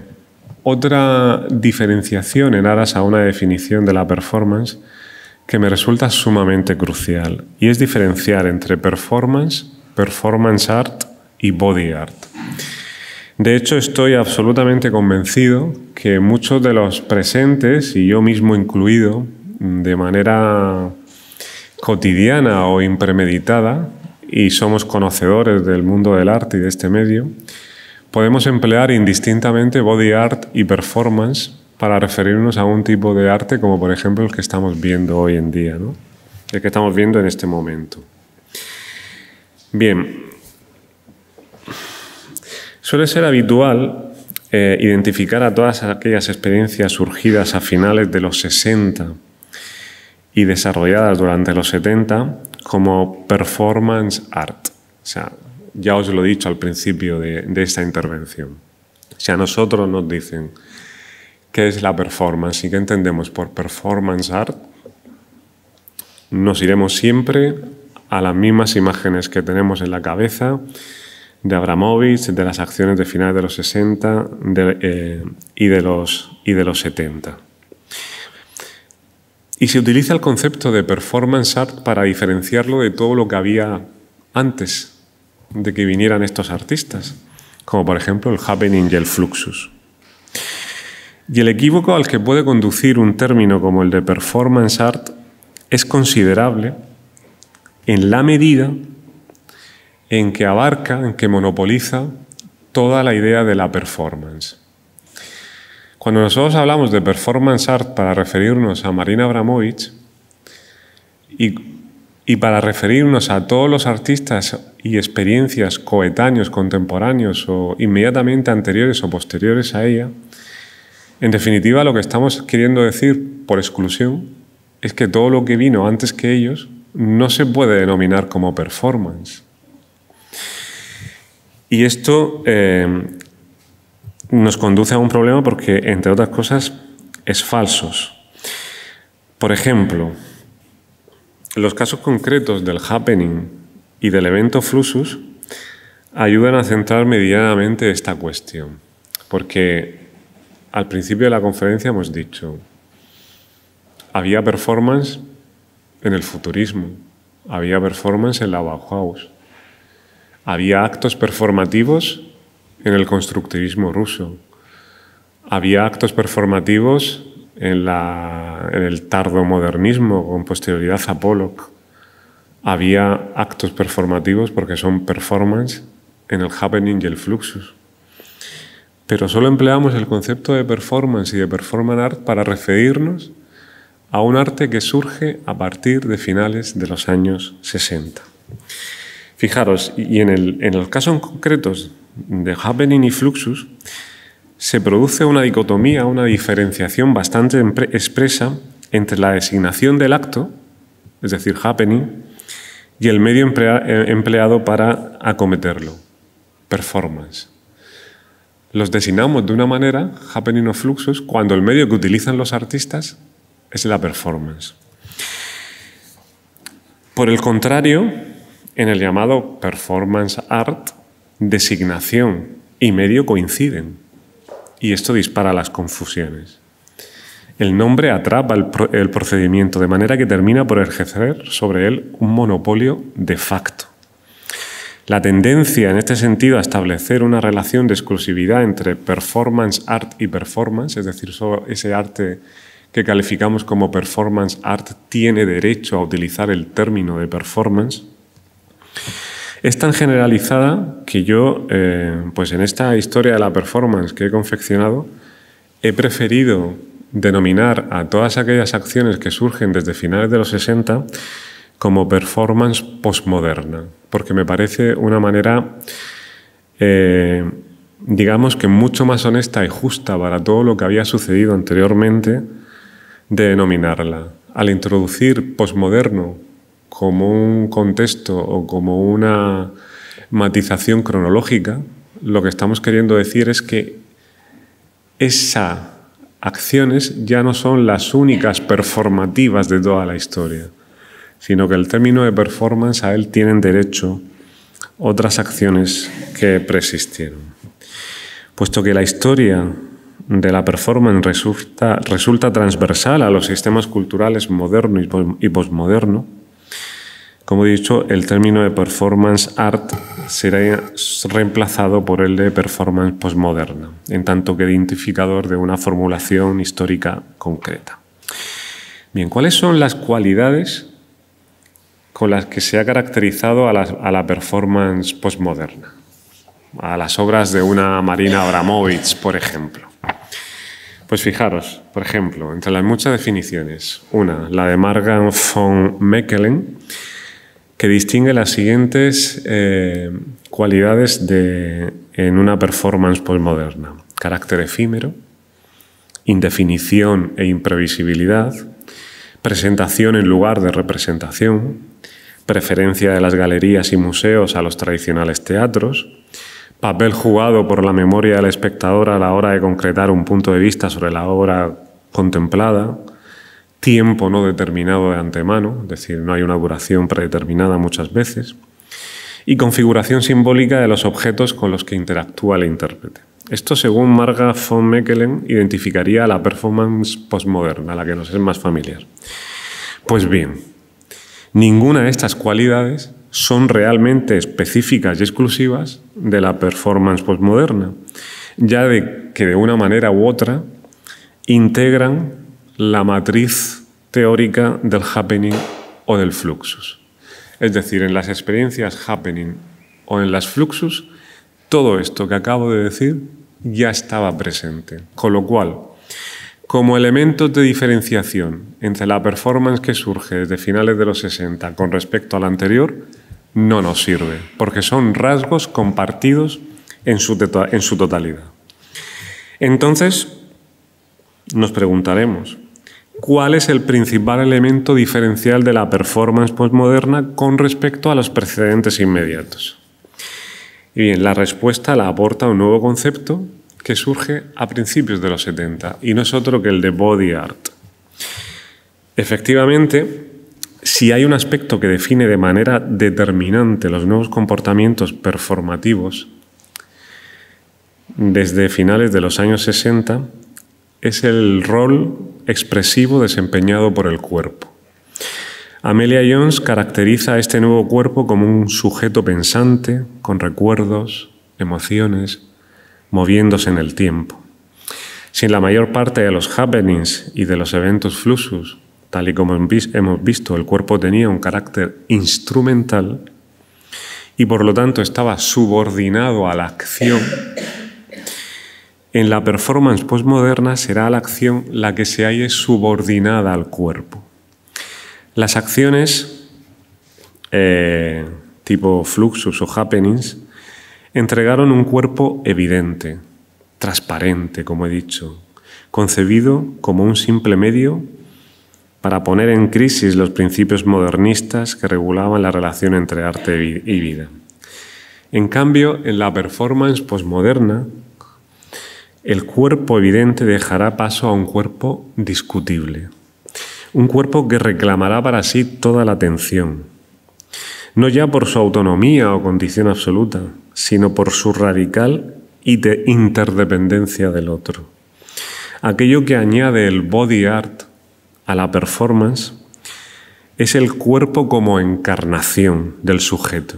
otra diferenciación en aras a una definición de la performance que me resulta sumamente crucial y es diferenciar entre performance, performance art y body art. De hecho, estoy absolutamente convencido que muchos de los presentes, y yo mismo incluido, de manera cotidiana o impremeditada, y somos conocedores del mundo del arte y de este medio, podemos emplear indistintamente body art y performance para referirnos a un tipo de arte como por ejemplo el que estamos viendo hoy en día, el que estamos viendo en este momento. Bien, suele ser habitual eh, identificar a todas aquellas experiencias surgidas a finales de los 60 y desarrolladas durante los 70 como performance art. O sea, ya os lo he dicho al principio de, de esta intervención. O a nosotros nos dicen, ¿Qué es la performance y qué entendemos por performance art? Nos iremos siempre a las mismas imágenes que tenemos en la cabeza de Abramovich, de las acciones de finales de los 60 eh, y, de los, y de los 70. Y se utiliza el concepto de performance art para diferenciarlo de todo lo que había antes de que vinieran estos artistas, como por ejemplo el happening y el fluxus. Y el equívoco al que puede conducir un término como el de performance art es considerable en la medida en que abarca, en que monopoliza toda la idea de la performance. Cuando nosotros hablamos de performance art para referirnos a Marina Abramovich y, y para referirnos a todos los artistas y experiencias coetáneos, contemporáneos o inmediatamente anteriores o posteriores a ella, en definitiva, lo que estamos queriendo decir por exclusión es que todo lo que vino antes que ellos no se puede denominar como performance. Y esto eh, nos conduce a un problema porque, entre otras cosas, es falsos. Por ejemplo, los casos concretos del happening y del evento flusus ayudan a centrar medianamente esta cuestión, porque al principio de la conferencia hemos dicho, había performance en el futurismo, había performance en la Bauhaus, había actos performativos en el constructivismo ruso, había actos performativos en, el en el tardomodernismo con posterioridad a Pollock, había actos performativos porque son performance en el happening y el fluxus. Pero solo empleamos el concepto de performance y de performance art para referirnos a un arte que surge a partir de finales de los años 60. Fijaros, y en, el, en los concretos de Happening y Fluxus, se produce una dicotomía, una diferenciación bastante expresa entre la designación del acto, es decir, happening, y el medio eh, empleado para acometerlo, performance los designamos de una manera, happening of fluxus, cuando el medio que utilizan los artistas es la performance. Por el contrario, en el llamado performance art, designación y medio coinciden. Y esto dispara las confusiones. El nombre atrapa el procedimiento de manera que termina por ejercer sobre él un monopolio de facto. La tendencia en este sentido a establecer una relación de exclusividad entre performance art y performance, es decir, ese arte que calificamos como performance art tiene derecho a utilizar el término de performance, es tan generalizada que yo, eh, pues en esta historia de la performance que he confeccionado, he preferido denominar a todas aquellas acciones que surgen desde finales de los 60 como performance postmoderna, porque me parece una manera, eh, digamos que mucho más honesta y justa para todo lo que había sucedido anteriormente de denominarla. Al introducir postmoderno como un contexto o como una matización cronológica, lo que estamos queriendo decir es que esas acciones ya no son las únicas performativas de toda la historia sino que el término de performance a él tienen derecho otras acciones que persistieron. Puesto que la historia de la performance resulta, resulta transversal a los sistemas culturales moderno y posmoderno, como he dicho, el término de performance art será reemplazado por el de performance postmoderna, en tanto que identificador de una formulación histórica concreta. Bien, ¿cuáles son las cualidades con las que se ha caracterizado a la, performance postmoderna, a las obras de una Marina Abramovich, por ejemplo. Pues fijaros, por ejemplo, entre las muchas definiciones, una, la de Margan von Meckelen, que distingue las siguientes eh, cualidades de, en una performance postmoderna. Carácter efímero, indefinición e imprevisibilidad, presentación en lugar de representación, preferencia de las galerías y museos a los tradicionales teatros, papel jugado por la memoria del espectador a la hora de concretar un punto de vista sobre la obra contemplada, tiempo no determinado de antemano, es decir, no hay una duración predeterminada muchas veces, y configuración simbólica de los objetos con los que interactúa el intérprete. Esto, según Marga von Meckelen identificaría a la performance postmoderna, a la que nos es más familiar. Pues bien, ninguna de estas cualidades son realmente específicas y exclusivas de la performance postmoderna, ya de que de una manera u otra integran la matriz teórica del happening o del fluxus. Es decir, en las experiencias happening o en las fluxus, todo esto que acabo de decir ya estaba presente. Con lo cual, como elementos de diferenciación entre la performance que surge desde finales de los 60 con respecto a la anterior, no nos sirve, porque son rasgos compartidos tota-, en su, totalidad. Entonces, nos preguntaremos, ¿cuál es el principal elemento diferencial de la performance postmoderna con respecto a los precedentes inmediatos? Y bien, la respuesta la aporta un nuevo concepto que surge a principios de los 70 y no es otro que el de body art. Efectivamente, si hay un aspecto que define de manera determinante los nuevos comportamientos performativos, desde finales de los años 60, es el rol expresivo desempeñado por el cuerpo. Amelia Jones caracteriza a este nuevo cuerpo como un sujeto pensante, con recuerdos, emociones, moviéndose en el tiempo. Si en la mayor parte de los happenings y de los eventos fluxus, tal y como hemos visto, el cuerpo tenía un carácter instrumental y por lo tanto estaba subordinado a la acción, en la performance postmoderna será la acción la que se halle subordinada al cuerpo. Las acciones eh, tipo fluxus o happenings entregaron un cuerpo evidente, transparente, como he dicho, concebido como un simple medio para poner en crisis los principios modernistas que regulaban la relación entre arte y vida. En cambio, en la performance posmoderna, el cuerpo evidente dejará paso a un cuerpo discutible, un cuerpo que reclamará para sí toda la atención, no ya por su autonomía o condición absoluta, sino por su radical interdependencia del otro. Aquello que añade el body art a la performance es el cuerpo como encarnación del sujeto.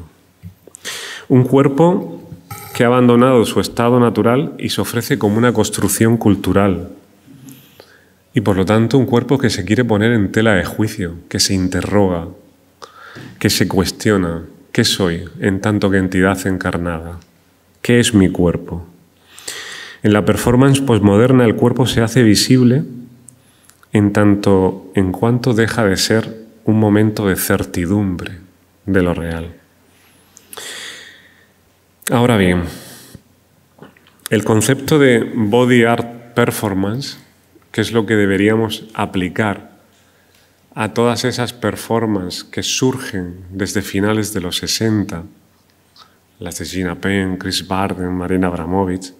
Un cuerpo que ha abandonado su estado natural y se ofrece como una construcción cultural, y por lo tanto un cuerpo que se quiere poner en tela de juicio, que se interroga, que se cuestiona, ¿qué soy en tanto que entidad encarnada? ¿Qué es mi cuerpo? En la performance posmoderna el cuerpo se hace visible en tanto en cuanto deja de ser un momento de certidumbre de lo real. Ahora bien, el concepto de body art performance qué es lo que deberíamos aplicar a todas esas performances que surgen desde finales de los 60, las de Gina Penn, Chris Barden, Marina Abramovich,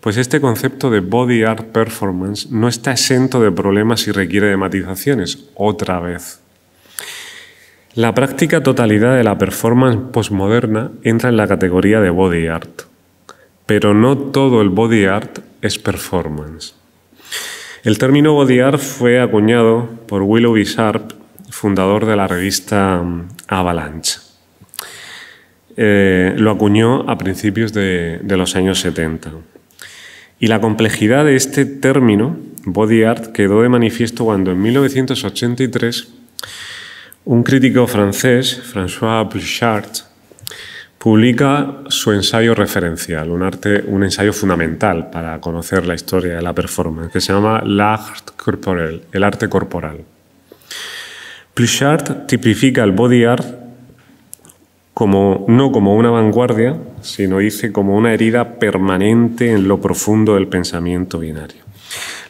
pues este concepto de body art performance no está exento de problemas y requiere de matizaciones, otra vez. La práctica totalidad de la performance postmoderna entra en la categoría de body art, pero no todo el body art es performance. El término body art fue acuñado por Willoughby Sharp, fundador de la revista mm, Avalanche. Eh, lo acuñó a principios de, los años 70. Y la complejidad de este término, body art, quedó de manifiesto cuando en 1983 un crítico francés, François Bouchard, Publica su ensayo referencial, un, arte, un ensayo fundamental para conocer la historia de la performance, que se llama L'art corporel, el arte corporal. Plichard tipifica el body art como, no como una vanguardia, sino dice como una herida permanente en lo profundo del pensamiento binario.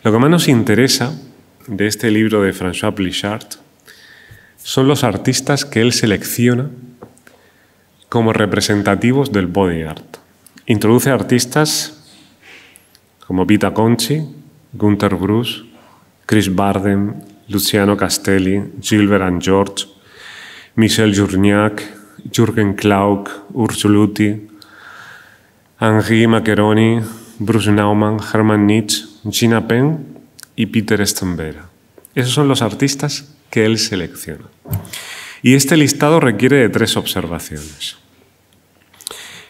Lo que más nos interesa de este libro de François Plichard son los artistas que él selecciona como representativos del body art. Introduce artistas como Vita Conchi, Gunther Bruce, Chris Barden, Luciano Castelli, Gilbert and George, Michel Journiac, Jürgen Klauk, Ursuluti, Angie Maccheroni, Bruce Naumann, Hermann Nietzsche, Gina Penn y Peter Stembera. Esos son los artistas que él selecciona. Y este listado requiere de tres observaciones.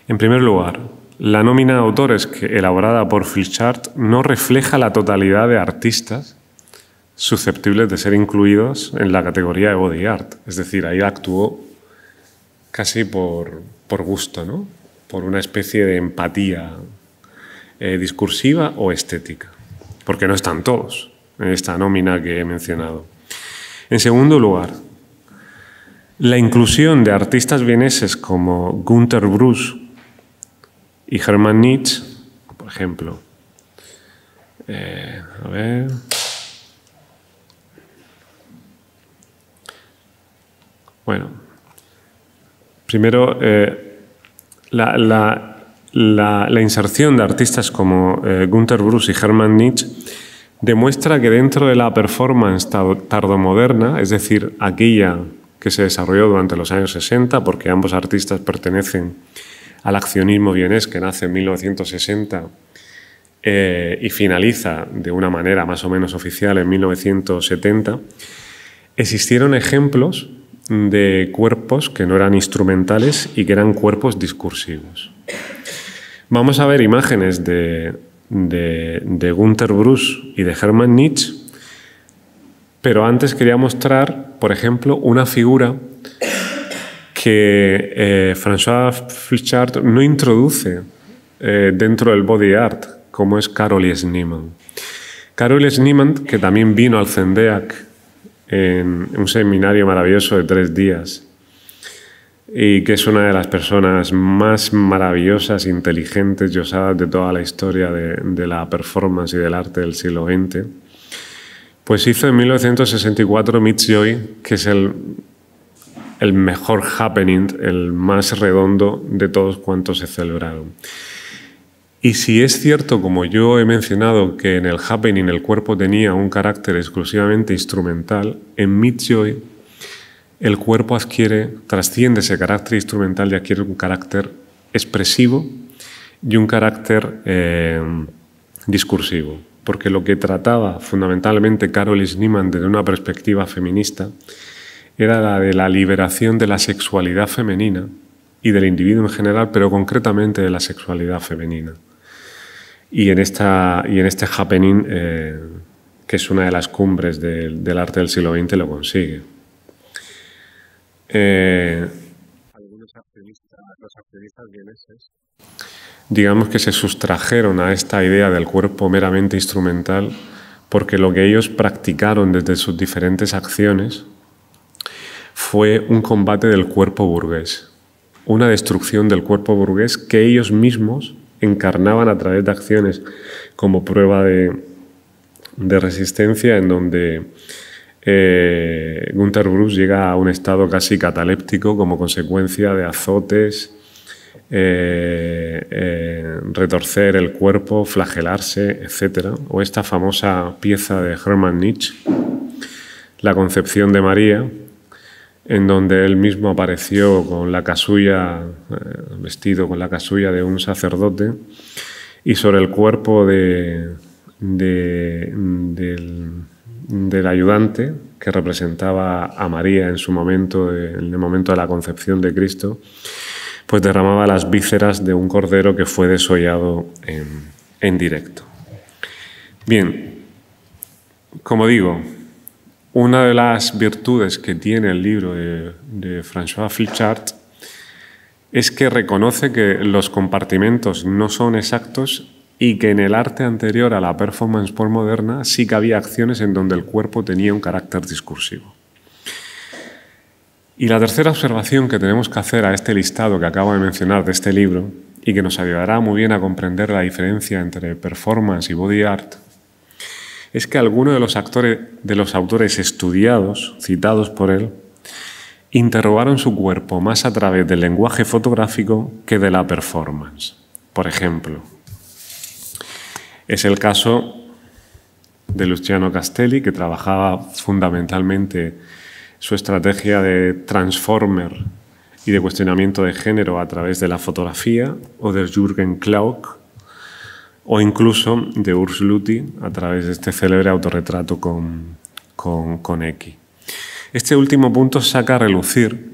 En primer lugar, la nómina de autores elaborada por Filchart no refleja la totalidad de artistas susceptibles de ser incluidos en la categoría de body art. Es decir, ahí actuó casi por, gusto, ¿no? por una especie de empatía eh, discursiva o estética, porque no están todos en esta nómina que he mencionado. En segundo lugar, la inclusión de artistas vieneses como Gunther Bruce y Hermann Nietzsche, por ejemplo. Eh, a ver. Bueno, primero eh, la, inserción de artistas como eh, Gunther y Hermann Nietzsche demuestra que dentro de la performance tardomoderna, es decir, aquella que se desarrolló durante los años 60, porque ambos artistas pertenecen al accionismo vienés que nace en 1960 eh, y finaliza de una manera más o menos oficial en 1970, existieron ejemplos de cuerpos que no eran instrumentales y que eran cuerpos discursivos. Vamos a ver imágenes de, de, de Gunther Bruce y de Hermann Nietzsche, pero antes quería mostrar por ejemplo, una figura que eh, François Fichard no introduce eh, dentro del body art, como es Carol Schneemann. Carol Schneemann, que también vino al Zendeac en un seminario maravilloso de tres días, y que es una de las personas más maravillosas, inteligentes y osadas de toda la historia de la performance y del arte del siglo XX, pues hizo en 1964 Mitch Joy, que es el, mejor happening, el más redondo de todos cuantos se celebraron. Y si es cierto, como yo he mencionado, que en el happening el cuerpo tenía un carácter exclusivamente instrumental, en Mid-Joy el cuerpo adquiere, trasciende ese carácter instrumental y adquiere un carácter expresivo y un carácter eh, discursivo porque lo que trataba fundamentalmente Carol Schneemann desde una perspectiva feminista era la de la liberación de la sexualidad femenina y del individuo en general, pero concretamente de la sexualidad femenina. Y en, esta, y en este happening, eh, que es una de las cumbres del arte del siglo XX, lo consigue. Eh, Algunos accionistas, vieneses digamos que se sustrajeron a esta idea del cuerpo meramente instrumental, porque lo que ellos practicaron desde sus diferentes acciones fue un combate del cuerpo burgués, una destrucción del cuerpo burgués que ellos mismos encarnaban a través de acciones como prueba de, resistencia, en donde eh, Gunther Bruce llega a un estado casi cataléptico como consecuencia de azotes, eh, eh, retorcer el cuerpo, flagelarse, etc. O esta famosa pieza de Hermann Nietzsche, La concepción de María, en donde él mismo apareció con la casulla, eh, vestido con la casulla de un sacerdote, y sobre el cuerpo del, ayudante que representaba a María en su momento, en el momento de la concepción de Cristo, pues derramaba las vísceras de un cordero que fue desollado en, directo. Bien, como digo, una de las virtudes que tiene el libro de, de François es que reconoce que los compartimentos no son exactos y que en el arte anterior a la performance moderna sí que había acciones en donde el cuerpo tenía un carácter discursivo. Y la tercera observación que tenemos que hacer a este listado que acabo de mencionar de este libro y que nos ayudará muy bien a comprender la diferencia entre performance y body art es que algunos de los actores de los autores estudiados citados por él interrogaron su cuerpo más a través del lenguaje fotográfico que de la performance. Por ejemplo, es el caso de Luciano Castelli, que trabajaba fundamentalmente su estrategia de transformer y de cuestionamiento de género a través de la fotografía o de Jürgen Klauk o incluso de Urs Lutti a través de este célebre autorretrato con, con, con X. Este último punto saca a relucir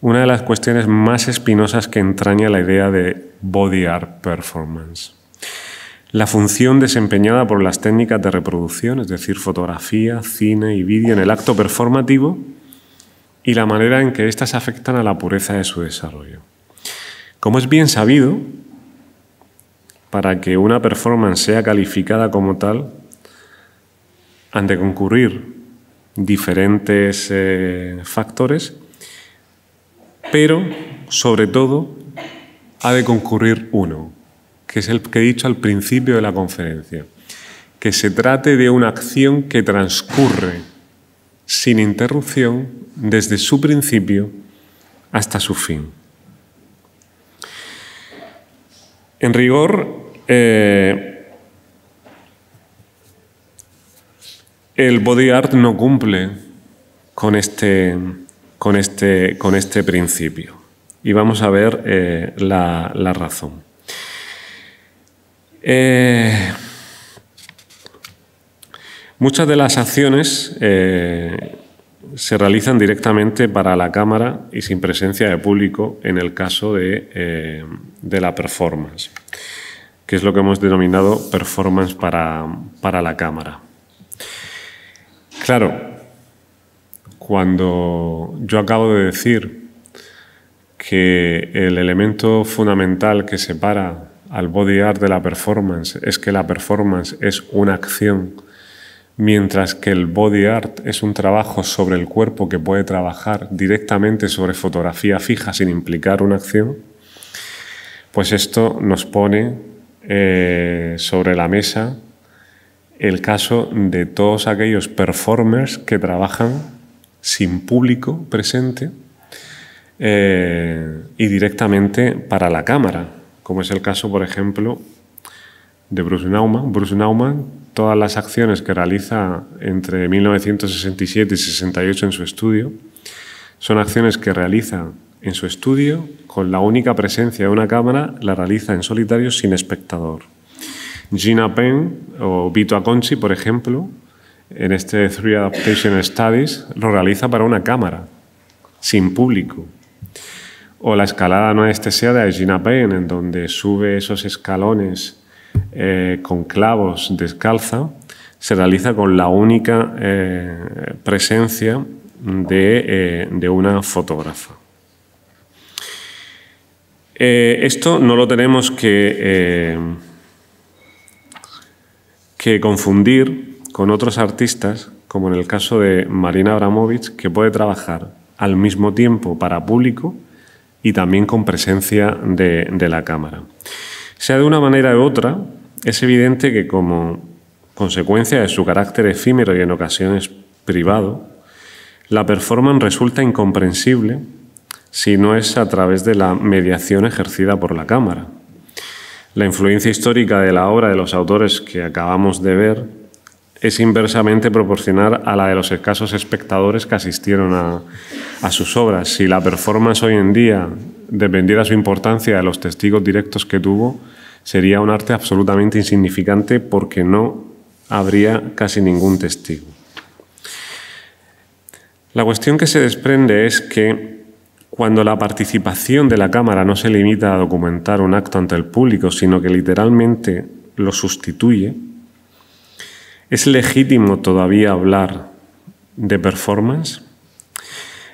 una de las cuestiones más espinosas que entraña la idea de body art performance la función desempeñada por las técnicas de reproducción, es decir, fotografía, cine y vídeo en el acto performativo y la manera en que éstas afectan a la pureza de su desarrollo. Como es bien sabido, para que una performance sea calificada como tal, han de concurrir diferentes eh, factores, pero sobre todo ha de concurrir uno, que es el que he dicho al principio de la conferencia, que se trate de una acción que transcurre sin interrupción desde su principio hasta su fin. En rigor, eh, el body art no cumple con este, con este, con este principio. Y vamos a ver eh, la razón. Eh, muchas de las acciones eh, se realizan directamente para la cámara y sin presencia de público en el caso eh, de, la performance, que es lo que hemos denominado performance para, para la cámara. Claro, cuando yo acabo de decir que el elemento fundamental que separa al body art de la performance es que la performance es una acción, mientras que el body art es un trabajo sobre el cuerpo que puede trabajar directamente sobre fotografía fija sin implicar una acción, pues esto nos pone eh, sobre la mesa el caso de todos aquellos performers que trabajan sin público presente eh, y directamente para la cámara como es el caso, por ejemplo, de Bruce Nauman. Bruce Nauman, todas las acciones que realiza entre 1967 y 68 en su estudio, son acciones que realiza en su estudio con la única presencia de una cámara, la realiza en solitario sin espectador. Gina Penn o Vito Acconci, por ejemplo, en este Three Adaptation Studies, lo realiza para una cámara, sin público o la escalada no anestesiada de Gina Payne en donde sube esos escalones eh, con clavos descalza, se realiza con la única eh, presencia eh, de, una fotógrafa. esto no lo tenemos que, que confundir con otros artistas, como en el caso de Marina Abramovich, que puede trabajar al mismo tiempo para público y también con presencia de, la cámara. Sea de una manera u otra, es evidente que como consecuencia de su carácter efímero y en ocasiones privado, la performance resulta incomprensible si no es a través de la mediación ejercida por la cámara. La influencia histórica de la obra de los autores que acabamos de ver es inversamente proporcional a la de los escasos espectadores que asistieron a, sus obras. Si la performance hoy en día dependiera su importancia de los testigos directos que tuvo, sería un arte absolutamente insignificante porque no habría casi ningún testigo. La cuestión que se desprende es que cuando la participación de la Cámara no se limita a documentar un acto ante el público, sino que literalmente lo sustituye, ¿Es legítimo todavía hablar de performance?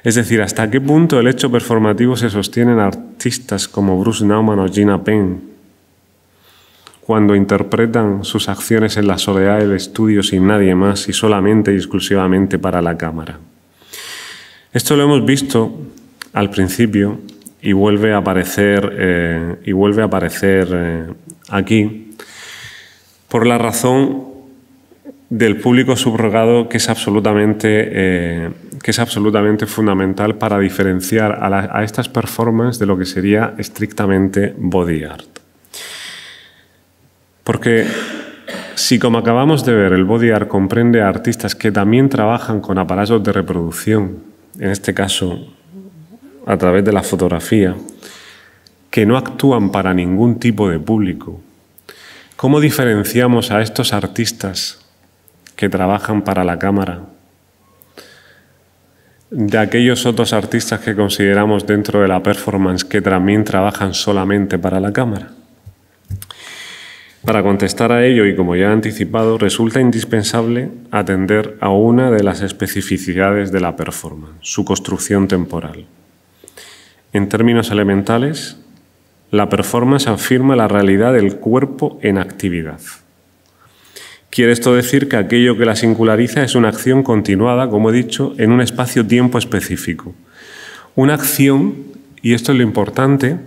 Es decir, ¿hasta qué punto el hecho performativo se sostiene en artistas como Bruce Nauman o Gina Penn cuando interpretan sus acciones en la soledad del estudio sin nadie más y solamente y exclusivamente para la cámara? Esto lo hemos visto al principio y vuelve a aparecer, eh, y vuelve a aparecer eh, aquí por la razón del público subrogado que es absolutamente, eh, que es absolutamente fundamental para diferenciar a, estas performances de lo que sería estrictamente body art. Porque si como acabamos de ver el body art comprende a artistas que también trabajan con aparatos de reproducción, en este caso a través de la fotografía, que no actúan para ningún tipo de público, ¿cómo diferenciamos a estos artistas que trabajan para la cámara, de aquellos otros artistas que consideramos dentro de la performance que también trabajan solamente para la cámara. Para contestar a ello, y como ya he anticipado, resulta indispensable atender a una de las especificidades de la performance, su construcción temporal. En términos elementales, la performance afirma la realidad del cuerpo en actividad. Quiere esto decir que aquello que la singulariza es una acción continuada, como he dicho, en un espacio-tiempo específico. Una acción, y esto es lo importante,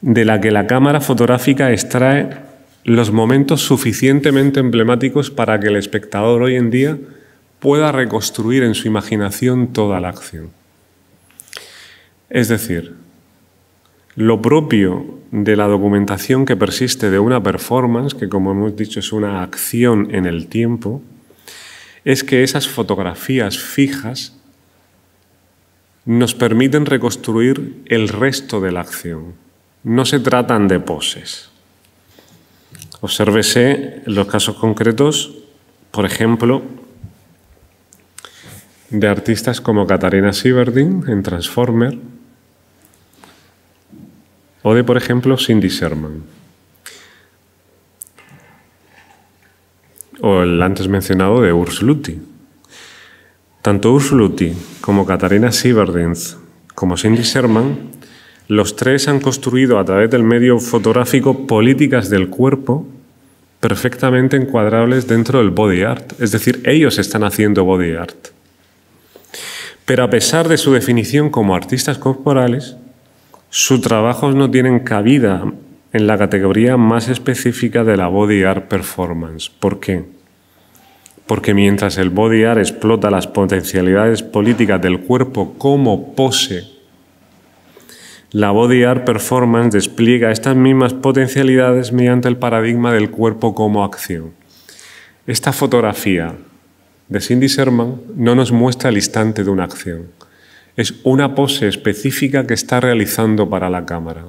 de la que la cámara fotográfica extrae los momentos suficientemente emblemáticos para que el espectador hoy en día pueda reconstruir en su imaginación toda la acción. Es decir, lo propio de la documentación que persiste de una performance, que como hemos dicho es una acción en el tiempo, es que esas fotografías fijas nos permiten reconstruir el resto de la acción. No se tratan de poses. Obsérvese los casos concretos, por ejemplo, de artistas como Katarina Sieberding en Transformer, o de, por ejemplo, Cindy Sherman. O el antes mencionado de Urs Lutti. Tanto Urs Lutti, como Katarina Sieverdens como Cindy Sherman, los tres han construido a través del medio fotográfico políticas del cuerpo perfectamente encuadrables dentro del body art. Es decir, ellos están haciendo body art. Pero a pesar de su definición como artistas corporales, sus trabajos no tienen cabida en la categoría más específica de la body art performance. ¿Por qué? Porque mientras el body art explota las potencialidades políticas del cuerpo como pose, la body art performance despliega estas mismas potencialidades mediante el paradigma del cuerpo como acción. Esta fotografía de Cindy Sherman no nos muestra el instante de una acción es una pose específica que está realizando para la cámara.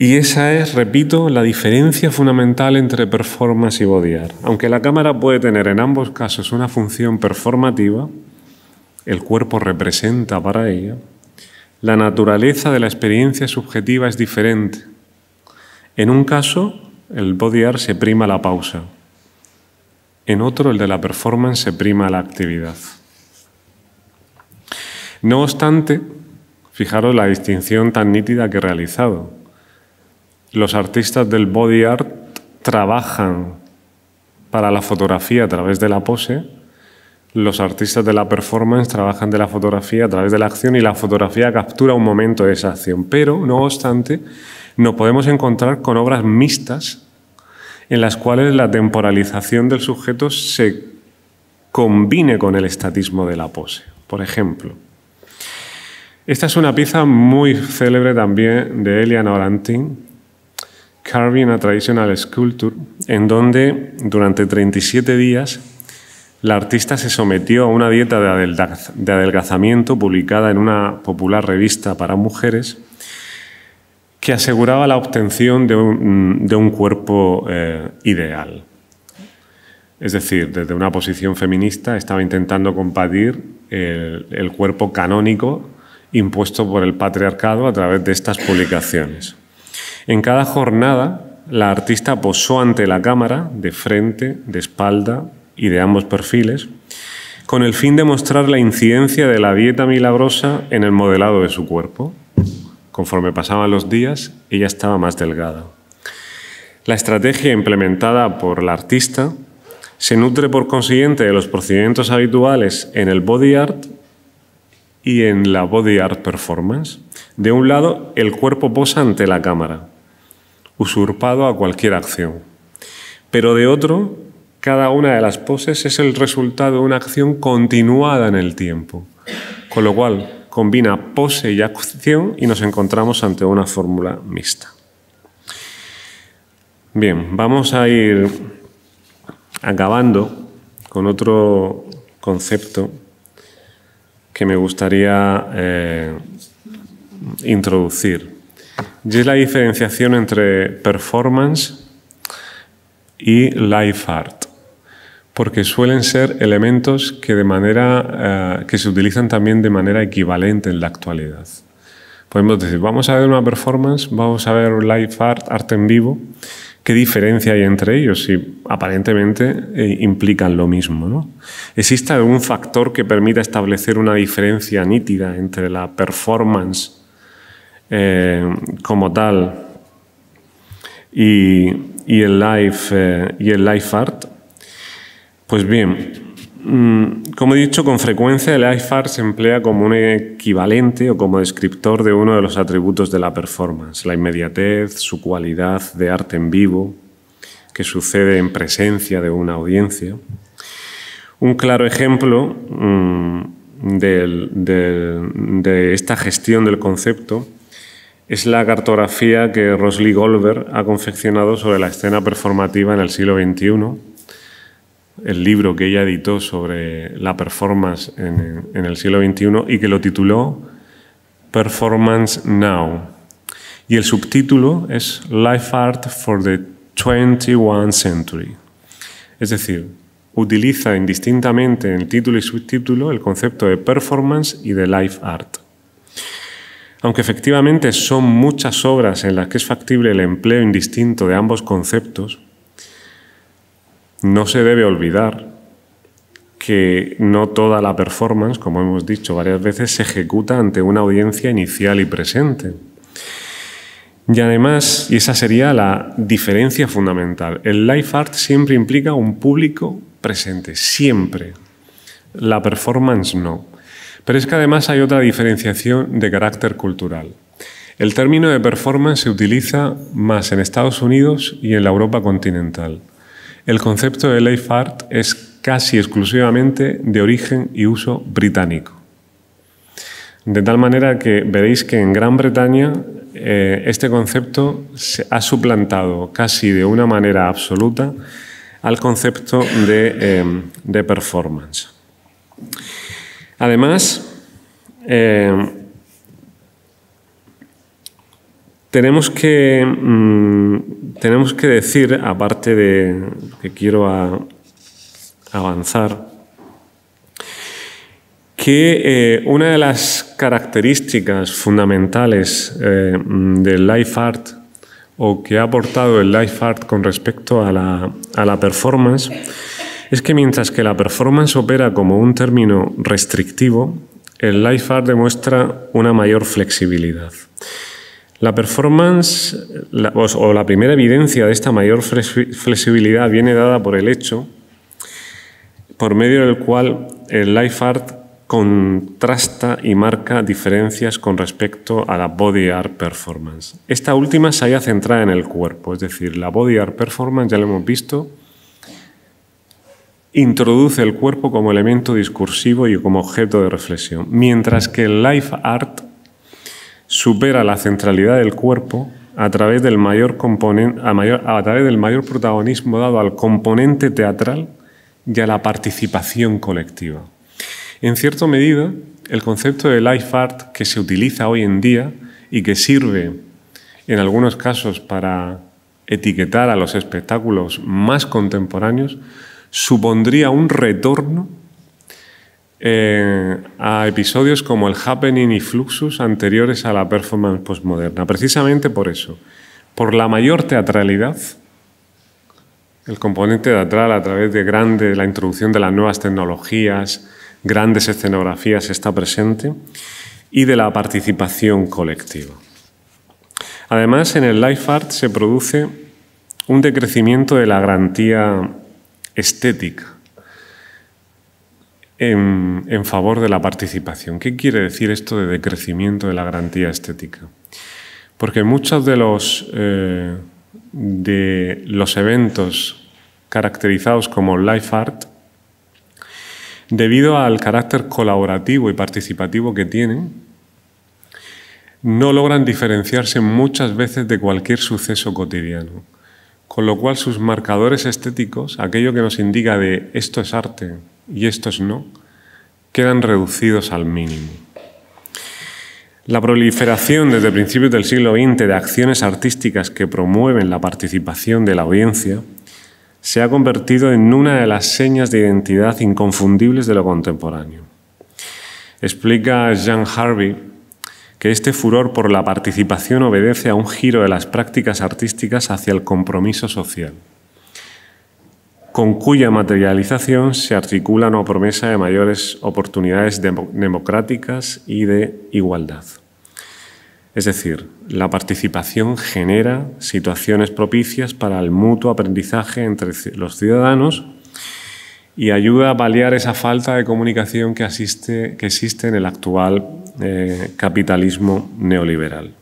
Y esa es, repito, la diferencia fundamental entre performance y body art. Aunque la cámara puede tener en ambos casos una función performativa, el cuerpo representa para ella, la naturaleza de la experiencia subjetiva es diferente. En un caso, el body art se prima la pausa en otro el de la performance se prima la actividad. No obstante, fijaros la distinción tan nítida que he realizado. Los artistas del body art trabajan para la fotografía a través de la pose, los artistas de la performance trabajan de la fotografía a través de la acción y la fotografía captura un momento de esa acción. Pero, no obstante, nos podemos encontrar con obras mixtas en las cuales la temporalización del sujeto se combine con el estatismo de la pose. Por ejemplo, esta es una pieza muy célebre también de Eliana Orantin, Carving a Traditional Sculpture, en donde durante 37 días la artista se sometió a una dieta de adelgazamiento publicada en una popular revista para mujeres que aseguraba la obtención de un, cuerpo eh, ideal. Es decir, desde una posición feminista estaba intentando compadir el, el cuerpo canónico impuesto por el patriarcado a través de estas publicaciones. En cada jornada, la artista posó ante la cámara, de frente, de espalda y de ambos perfiles, con el fin de mostrar la incidencia de la dieta milagrosa en el modelado de su cuerpo. Conforme pasaban los días, ella estaba más delgada. La estrategia implementada por la artista se nutre por consiguiente de los procedimientos habituales en el body art y en la body art performance. De un lado, el cuerpo posa ante la cámara, usurpado a cualquier acción. Pero de otro, cada una de las poses es el resultado de una acción continuada en el tiempo. Con lo cual, combina pose y acción y nos encontramos ante una fórmula mixta. Bien, vamos a ir acabando con otro concepto que me gustaría eh, introducir. Y es la diferenciación entre performance y life art porque suelen ser elementos que, de manera, eh, que se utilizan también de manera equivalente en la actualidad. Podemos decir, vamos a ver una performance, vamos a ver live art, arte en vivo, ¿qué diferencia hay entre ellos Y aparentemente eh, implican lo mismo? ¿Existe algún factor que permita establecer una diferencia nítida entre la performance eh, como tal y, el live, y el live art? Pues bien, mm, como he dicho, con frecuencia el IFAR se emplea como un equivalente o como descriptor de uno de los atributos de la performance, la inmediatez, su cualidad de arte en vivo, que sucede en presencia de una audiencia. Un claro ejemplo mm, de, esta gestión del concepto es la cartografía que Rosli Goldberg ha confeccionado sobre la escena performativa en el siglo XXI el libro que ella editó sobre la performance en, el siglo XXI y que lo tituló Performance Now. Y el subtítulo es Life Art for the 21 st Century. Es decir, utiliza indistintamente en título y subtítulo el concepto de performance y de life art. Aunque efectivamente son muchas obras en las que es factible el empleo indistinto de ambos conceptos, no se debe olvidar que no toda la performance, como hemos dicho varias veces, se ejecuta ante una audiencia inicial y presente. Y además, y esa sería la diferencia fundamental, el live art siempre implica un público presente, siempre. La performance no. Pero es que además hay otra diferenciación de carácter cultural. El término de performance se utiliza más en Estados Unidos y en la Europa continental. El concepto de Life Art es casi exclusivamente de origen y uso británico. De tal manera que veréis que en Gran Bretaña eh, este concepto se ha suplantado casi de una manera absoluta al concepto de, eh, performance. Además, eh, tenemos que mm, tenemos que decir, aparte de que quiero avanzar, que eh, una de las características fundamentales eh, del life art o que ha aportado el life art con respecto a la, a la performance es que mientras que la performance opera como un término restrictivo, el life art demuestra una mayor flexibilidad. La performance o la primera evidencia de esta mayor flexibilidad viene dada por el hecho por medio del cual el life art contrasta y marca diferencias con respecto a la body art performance. Esta última se halla centrada en el cuerpo, es decir, la body art performance, ya lo hemos visto, introduce el cuerpo como elemento discursivo y como objeto de reflexión, mientras que el life art supera la centralidad del cuerpo a través del mayor, mayor, a través del mayor protagonismo dado al componente teatral y a la participación colectiva. En cierta medida, el concepto de life art que se utiliza hoy en día y que sirve en algunos casos para etiquetar a los espectáculos más contemporáneos supondría un retorno eh, a episodios como el Happening y Fluxus anteriores a la performance postmoderna, precisamente por eso, por la mayor teatralidad, el componente teatral a través de grande, la introducción de las nuevas tecnologías, grandes escenografías está presente, y de la participación colectiva. Además, en el life art se produce un decrecimiento de la garantía estética en, favor de la participación. ¿Qué quiere decir esto de decrecimiento de la garantía estética? Porque muchos de los, eh, de los eventos caracterizados como life art, debido al carácter colaborativo y participativo que tienen, no logran diferenciarse muchas veces de cualquier suceso cotidiano. Con lo cual sus marcadores estéticos, aquello que nos indica de esto es arte, y estos no, quedan reducidos al mínimo. La proliferación desde principios del siglo XX de acciones artísticas que promueven la participación de la audiencia se ha convertido en una de las señas de identidad inconfundibles de lo contemporáneo. Explica Jean Harvey que este furor por la participación obedece a un giro de las prácticas artísticas hacia el compromiso social con cuya materialización se articula una promesa de mayores oportunidades democráticas y de igualdad. Es decir, la participación genera situaciones propicias para el mutuo aprendizaje entre los ciudadanos y ayuda a paliar esa falta de comunicación que, que existe en el actual eh, capitalismo neoliberal.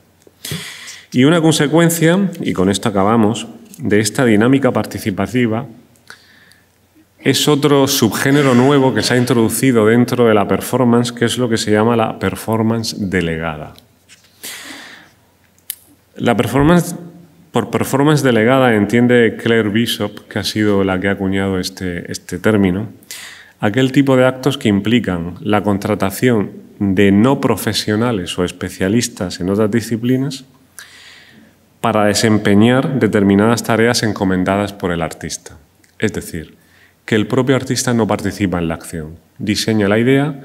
Y una consecuencia, y con esto acabamos, de esta dinámica participativa es otro subgénero nuevo que se ha introducido dentro de la performance, que es lo que se llama la performance delegada. La performance, por performance delegada entiende Claire Bishop, que ha sido la que ha acuñado este, este término, aquel tipo de actos que implican la contratación de no profesionales o especialistas en otras disciplinas para desempeñar determinadas tareas encomendadas por el artista. Es decir, que el propio artista no participa en la acción. Diseña la idea,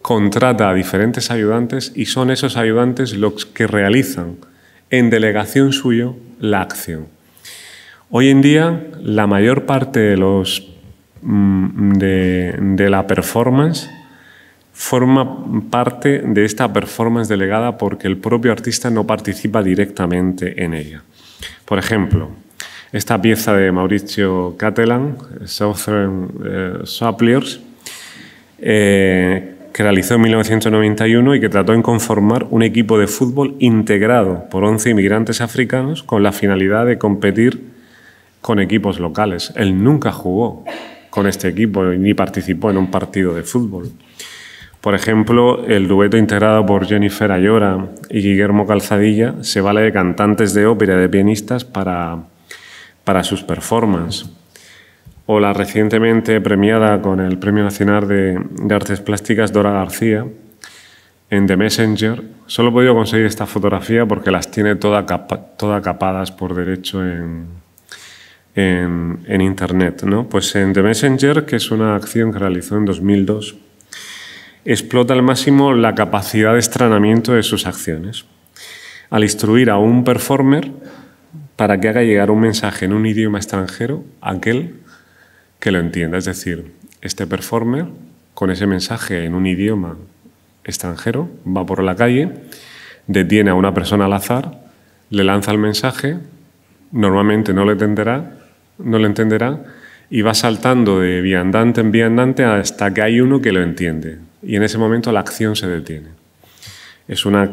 contrata a diferentes ayudantes y son esos ayudantes los que realizan en delegación suya, la acción. Hoy en día, la mayor parte mm, de, de la performance forma parte de esta performance delegada porque el propio artista no participa directamente en ella. Por ejemplo, esta pieza de Mauricio Catelan, Southern eh, Suppliers, eh, que realizó en 1991 y que trató en conformar un equipo de fútbol integrado por 11 inmigrantes africanos con la finalidad de competir con equipos locales. Él nunca jugó con este equipo ni participó en un partido de fútbol. Por ejemplo, el dueto integrado por Jennifer Ayora y Guillermo Calzadilla se vale de cantantes de ópera y de pianistas para para sus performances. O la recientemente premiada con el Premio Nacional de, Artes Plásticas Dora García en The Messenger. Solo he podido conseguir esta fotografía porque las tiene todas toda capadas por derecho en, Internet. ¿no? Pues en The Messenger, que es una acción que realizó en 2002, explota al máximo la capacidad de estranamiento de sus acciones. Al instruir a un performer, para que haga llegar un mensaje en un idioma extranjero a aquel que lo entienda. Es decir, este performer con ese mensaje en un idioma extranjero va por la calle, detiene a una persona al azar, le lanza el mensaje, normalmente no le entenderá, no le entenderá y va saltando de viandante en viandante hasta que hay uno que lo entiende. Y en ese momento la acción se detiene. Es, una,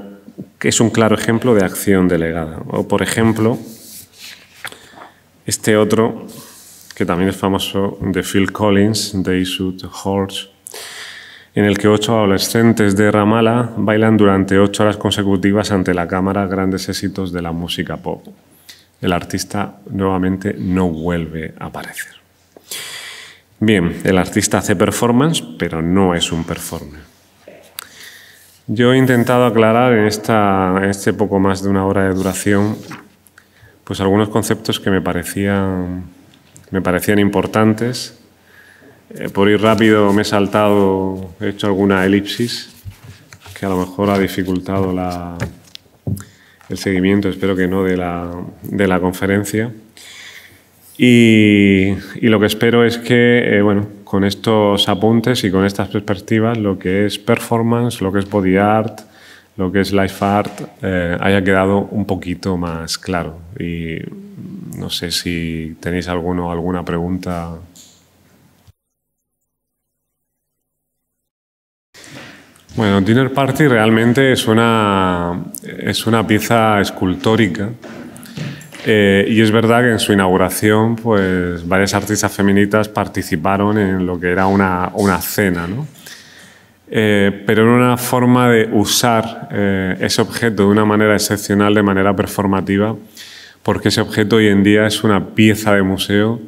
es un claro ejemplo de acción delegada. O, por ejemplo, este otro, que también es famoso, de Phil Collins, They Shoot Horse, en el que ocho adolescentes de Ramallah bailan durante ocho horas consecutivas ante la cámara grandes éxitos de la música pop. El artista nuevamente no vuelve a aparecer. Bien, el artista hace performance, pero no es un performer. Yo he intentado aclarar en, esta, en este poco más de una hora de duración pues algunos conceptos que me parecían, me parecían importantes. Eh, por ir rápido me he saltado, he hecho alguna elipsis que a lo mejor ha dificultado la, el seguimiento, espero que no, de la, de la conferencia. Y, lo que espero es que, eh, bueno, con estos apuntes y con estas perspectivas, lo que es performance, lo que es body art, lo que es Life Art eh, haya quedado un poquito más claro. Y no sé si tenéis alguna pregunta. Bueno, Dinner Party realmente es una, es una pieza escultórica. Eh, y es verdad que en su inauguración, pues varias artistas feministas participaron en lo que era una, una cena, ¿no? Eh, pero en una forma de usar eh, ese objeto de una manera excepcional, de manera performativa, porque ese objeto hoy en día es una pieza de museo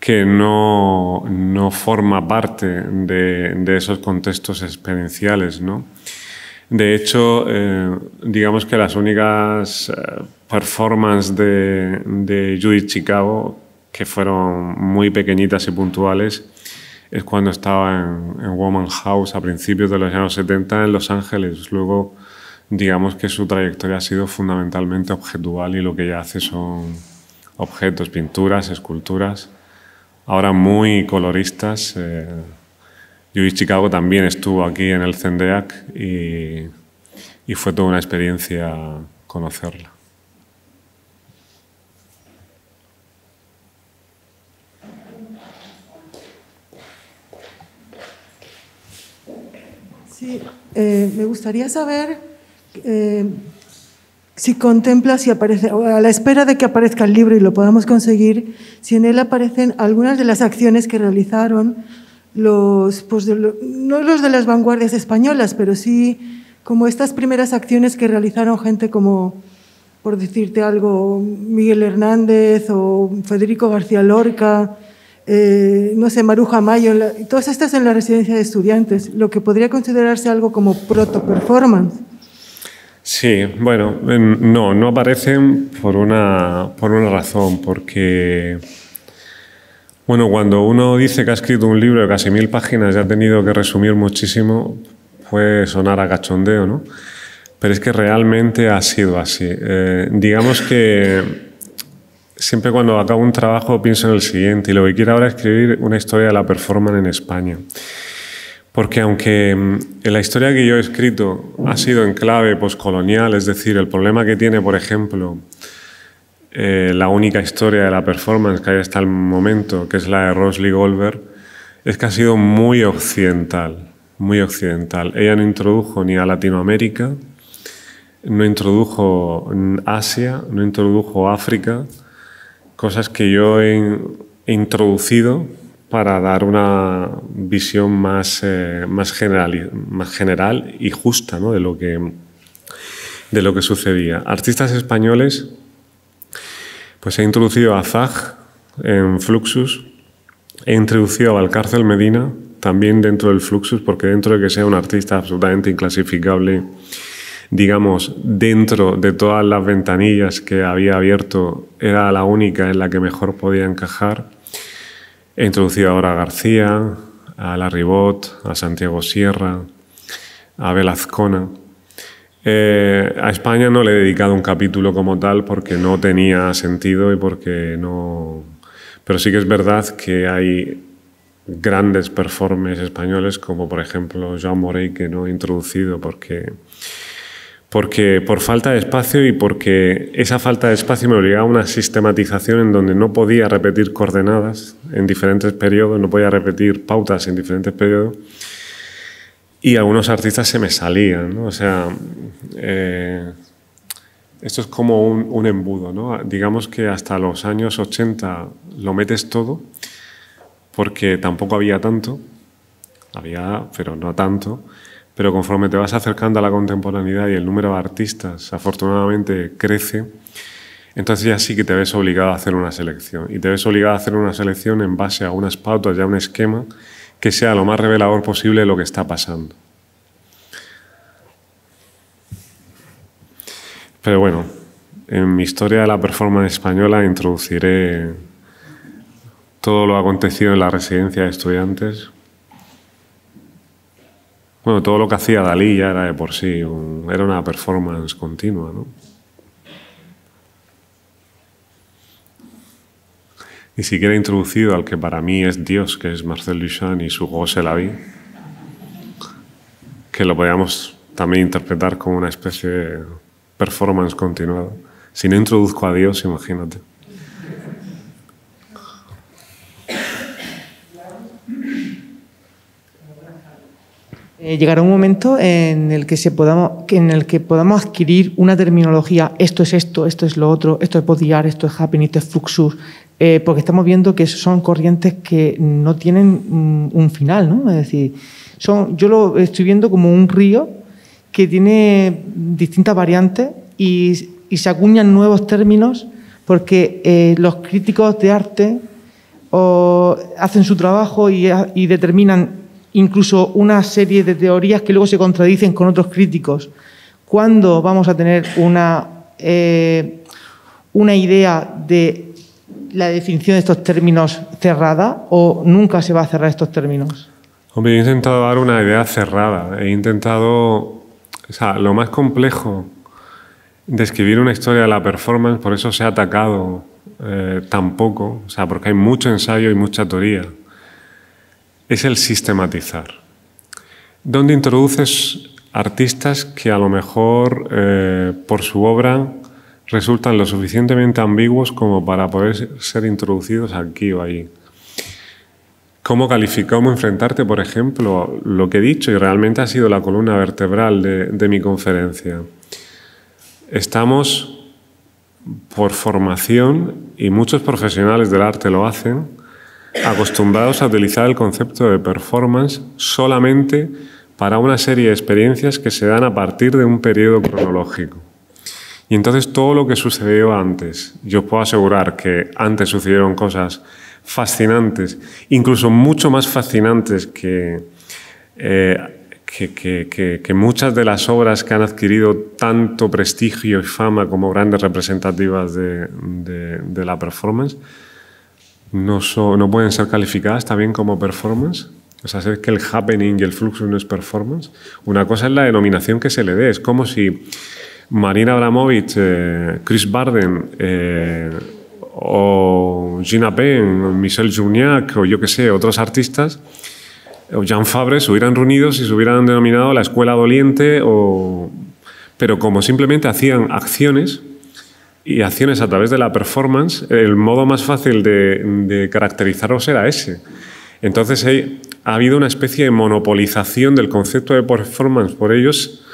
que no, no forma parte de, esos contextos experienciales. ¿no? De hecho, eh, digamos que las únicas performances de, de Judith Chicago, que fueron muy pequeñitas y puntuales, es cuando estaba en, Woman House a principios de los años 70 en Los Ángeles. Luego, digamos que su trayectoria ha sido fundamentalmente objetual y lo que ella hace son objetos, pinturas, esculturas, ahora muy coloristas. Eh, Chicago también estuvo aquí en el Zendeac y fue toda una experiencia conocerla. Sí, eh, me gustaría saber eh, si contempla, si aparece, a la espera de que aparezca el libro y lo podamos conseguir, si en él aparecen algunas de las acciones que realizaron los, pues, no los de las vanguardias españolas, pero sí como estas primeras acciones que realizaron gente como, por decirte algo, Miguel Hernández o Federico García Lorca eh, no sé, Maruja Mayo, todas estas en la residencia de estudiantes, lo que podría considerarse algo como proto-performance. Sí, bueno, em, no, no aparecen por una, por una razón, porque... Bueno, cuando uno dice que ha escrito un libro de casi mil páginas y ha tenido que resumir muchísimo, puede sonar a cachondeo, ¿no? Pero es que realmente ha sido así. Eh, digamos que Siempre cuando acabo un trabajo pienso en el siguiente y lo que quiero ahora es escribir una historia de la performance en España. Porque aunque mm, la historia que yo he escrito ha sido en clave postcolonial, es decir, el problema que tiene, por ejemplo, eh, la única historia de la performance que hay hasta el momento, que es la de Rosalie Goldberg, es que ha sido muy occidental, muy occidental. Ella no introdujo ni a Latinoamérica, no introdujo mm, Asia, no introdujo África, cosas que yo he, introducido para dar una visión más, eh, más, general, más general y justa de, lo que, de lo que sucedía. Artistas españoles, pues he introducido a Zag en Fluxus, he introducido a Valcárcel Medina también dentro del Fluxus, porque dentro de que sea un artista absolutamente inclasificable, digamos, dentro de todas las ventanillas que había abierto, era la única en la que mejor podía encajar. He introducido ahora a García, a Larribot, a Santiago Sierra, a Velazcona. Eh, a España no le he dedicado un capítulo como tal porque no tenía sentido y porque no... Pero sí que es verdad que hay grandes performances españoles como por ejemplo Joan Morey que no he introducido porque porque por falta de espacio y porque esa falta de espacio me obligaba a una sistematización en donde no podía repetir coordenadas en diferentes periodos, no podía repetir pautas en diferentes periodos. Y algunos artistas se me salían, ¿no? O sea, eh, esto es como un, un, embudo, ¿no? Digamos que hasta los años 80 lo metes todo, porque tampoco había tanto, había, pero no tanto. Pero conforme te vas acercando a la contemporaneidad y el número de artistas afortunadamente crece, entonces ya sí que te ves obligado a hacer una selección. Y te ves obligado a hacer una selección en base a unas pautas y a un esquema que sea lo más revelador posible de lo que está pasando. Pero bueno, en mi historia de la performance española introduciré todo lo acontecido en la residencia de estudiantes, todo lo que hacía Dalí ya era de por sí, era una performance continua, ¿no? Ni siquiera he introducido al que para mí es Dios, que es Marcel Duchamp y su se la que lo podíamos también interpretar como una especie de performance continuada. Si no introduzco a Dios, imagínate. Eh, llegará un momento en el, que se podamos, en el que podamos adquirir una terminología, esto es esto, esto es lo otro, esto es podiar, esto es happening, esto es fluxus, eh, porque estamos viendo que son corrientes que no tienen mm, un final, ¿no? Es decir, son, yo lo estoy viendo como un río que tiene distintas variantes y, y se acuñan nuevos términos porque eh, los críticos de arte o hacen su trabajo y determinan incluso una serie de teorías que luego se contradicen con otros críticos. ¿Cuándo vamos a tener una, eh, una idea de la definición de estos términos cerrada o nunca se va a cerrar estos términos? Hombre, he intentado dar una idea cerrada. He intentado. O sea, lo más complejo de escribir una historia de la performance, por eso se ha atacado eh, tan poco. O sea, porque hay mucho ensayo y mucha teoría es el sistematizar, donde introduces artistas que a lo mejor eh, por su obra resultan lo suficientemente ambiguos como para poder ser introducidos aquí o allí. ¿Cómo calificar, cómo enfrentarte, por ejemplo, lo que he dicho y realmente ha sido la columna vertebral de, de mi conferencia? Estamos por formación, y muchos profesionales del arte lo hacen, acostumbrados a utilizar el concepto de performance solamente para una serie de experiencias que se dan a partir de un periodo cronológico. Y entonces todo lo que sucedió antes, yo puedo asegurar que antes sucedieron cosas fascinantes, incluso mucho más fascinantes eh, que, muchas de las obras que han adquirido tanto prestigio y fama como grandes representativas de la performance no, pueden ser calificadas también como performance. O sea, es que el happening y el fluxo no es performance. Una cosa es la denominación que se le dé. Es como si Marina Abramovich, eh, Chris Barden eh, o Gina Penn, Michel Juniac o yo qué sé, otros artistas o Jean Fabre se hubieran reunido y se hubieran denominado la escuela doliente o... Pero como simplemente hacían acciones y acciones a través de la performance, el modo más fácil de, de caracterizarlos era ese. Entonces hay, ha habido una especie de monopolización del concepto de performance por ellos,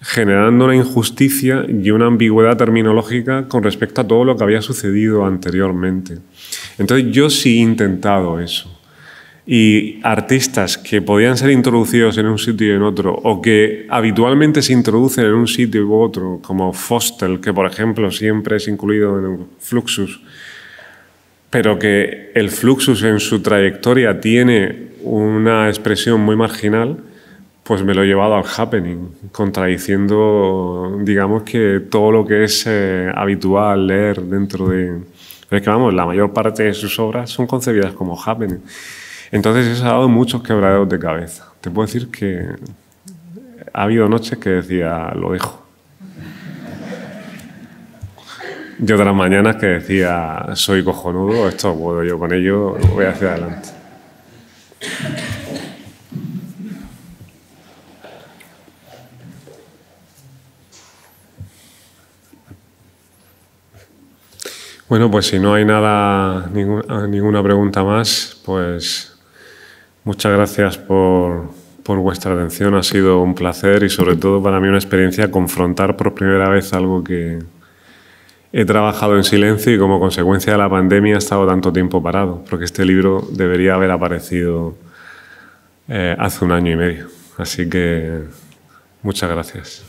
generando una injusticia y una ambigüedad terminológica con respecto a todo lo que había sucedido anteriormente. Entonces yo sí he intentado eso y artistas que podían ser introducidos en un sitio y en otro, o que habitualmente se introducen en un sitio u otro, como Fostel, que por ejemplo siempre es incluido en el Fluxus, pero que el Fluxus en su trayectoria tiene una expresión muy marginal, pues me lo he llevado al happening, contradiciendo, digamos que todo lo que es eh, habitual leer dentro de... es que vamos, la mayor parte de sus obras son concebidas como happening. Entonces eso ha dado muchos quebraderos de cabeza. Te puedo decir que ha habido noches que decía, lo dejo. Y otras mañanas que decía, soy cojonudo, esto puedo yo con ello, voy hacia adelante. Bueno, pues si no hay nada, ninguna pregunta más, pues Muchas gracias por, vuestra atención. Ha sido un placer y sobre todo para mí una experiencia confrontar por primera vez algo que he trabajado en silencio y como consecuencia de la pandemia he estado tanto tiempo parado, porque este libro debería haber aparecido eh, hace un año y medio. Así que muchas gracias.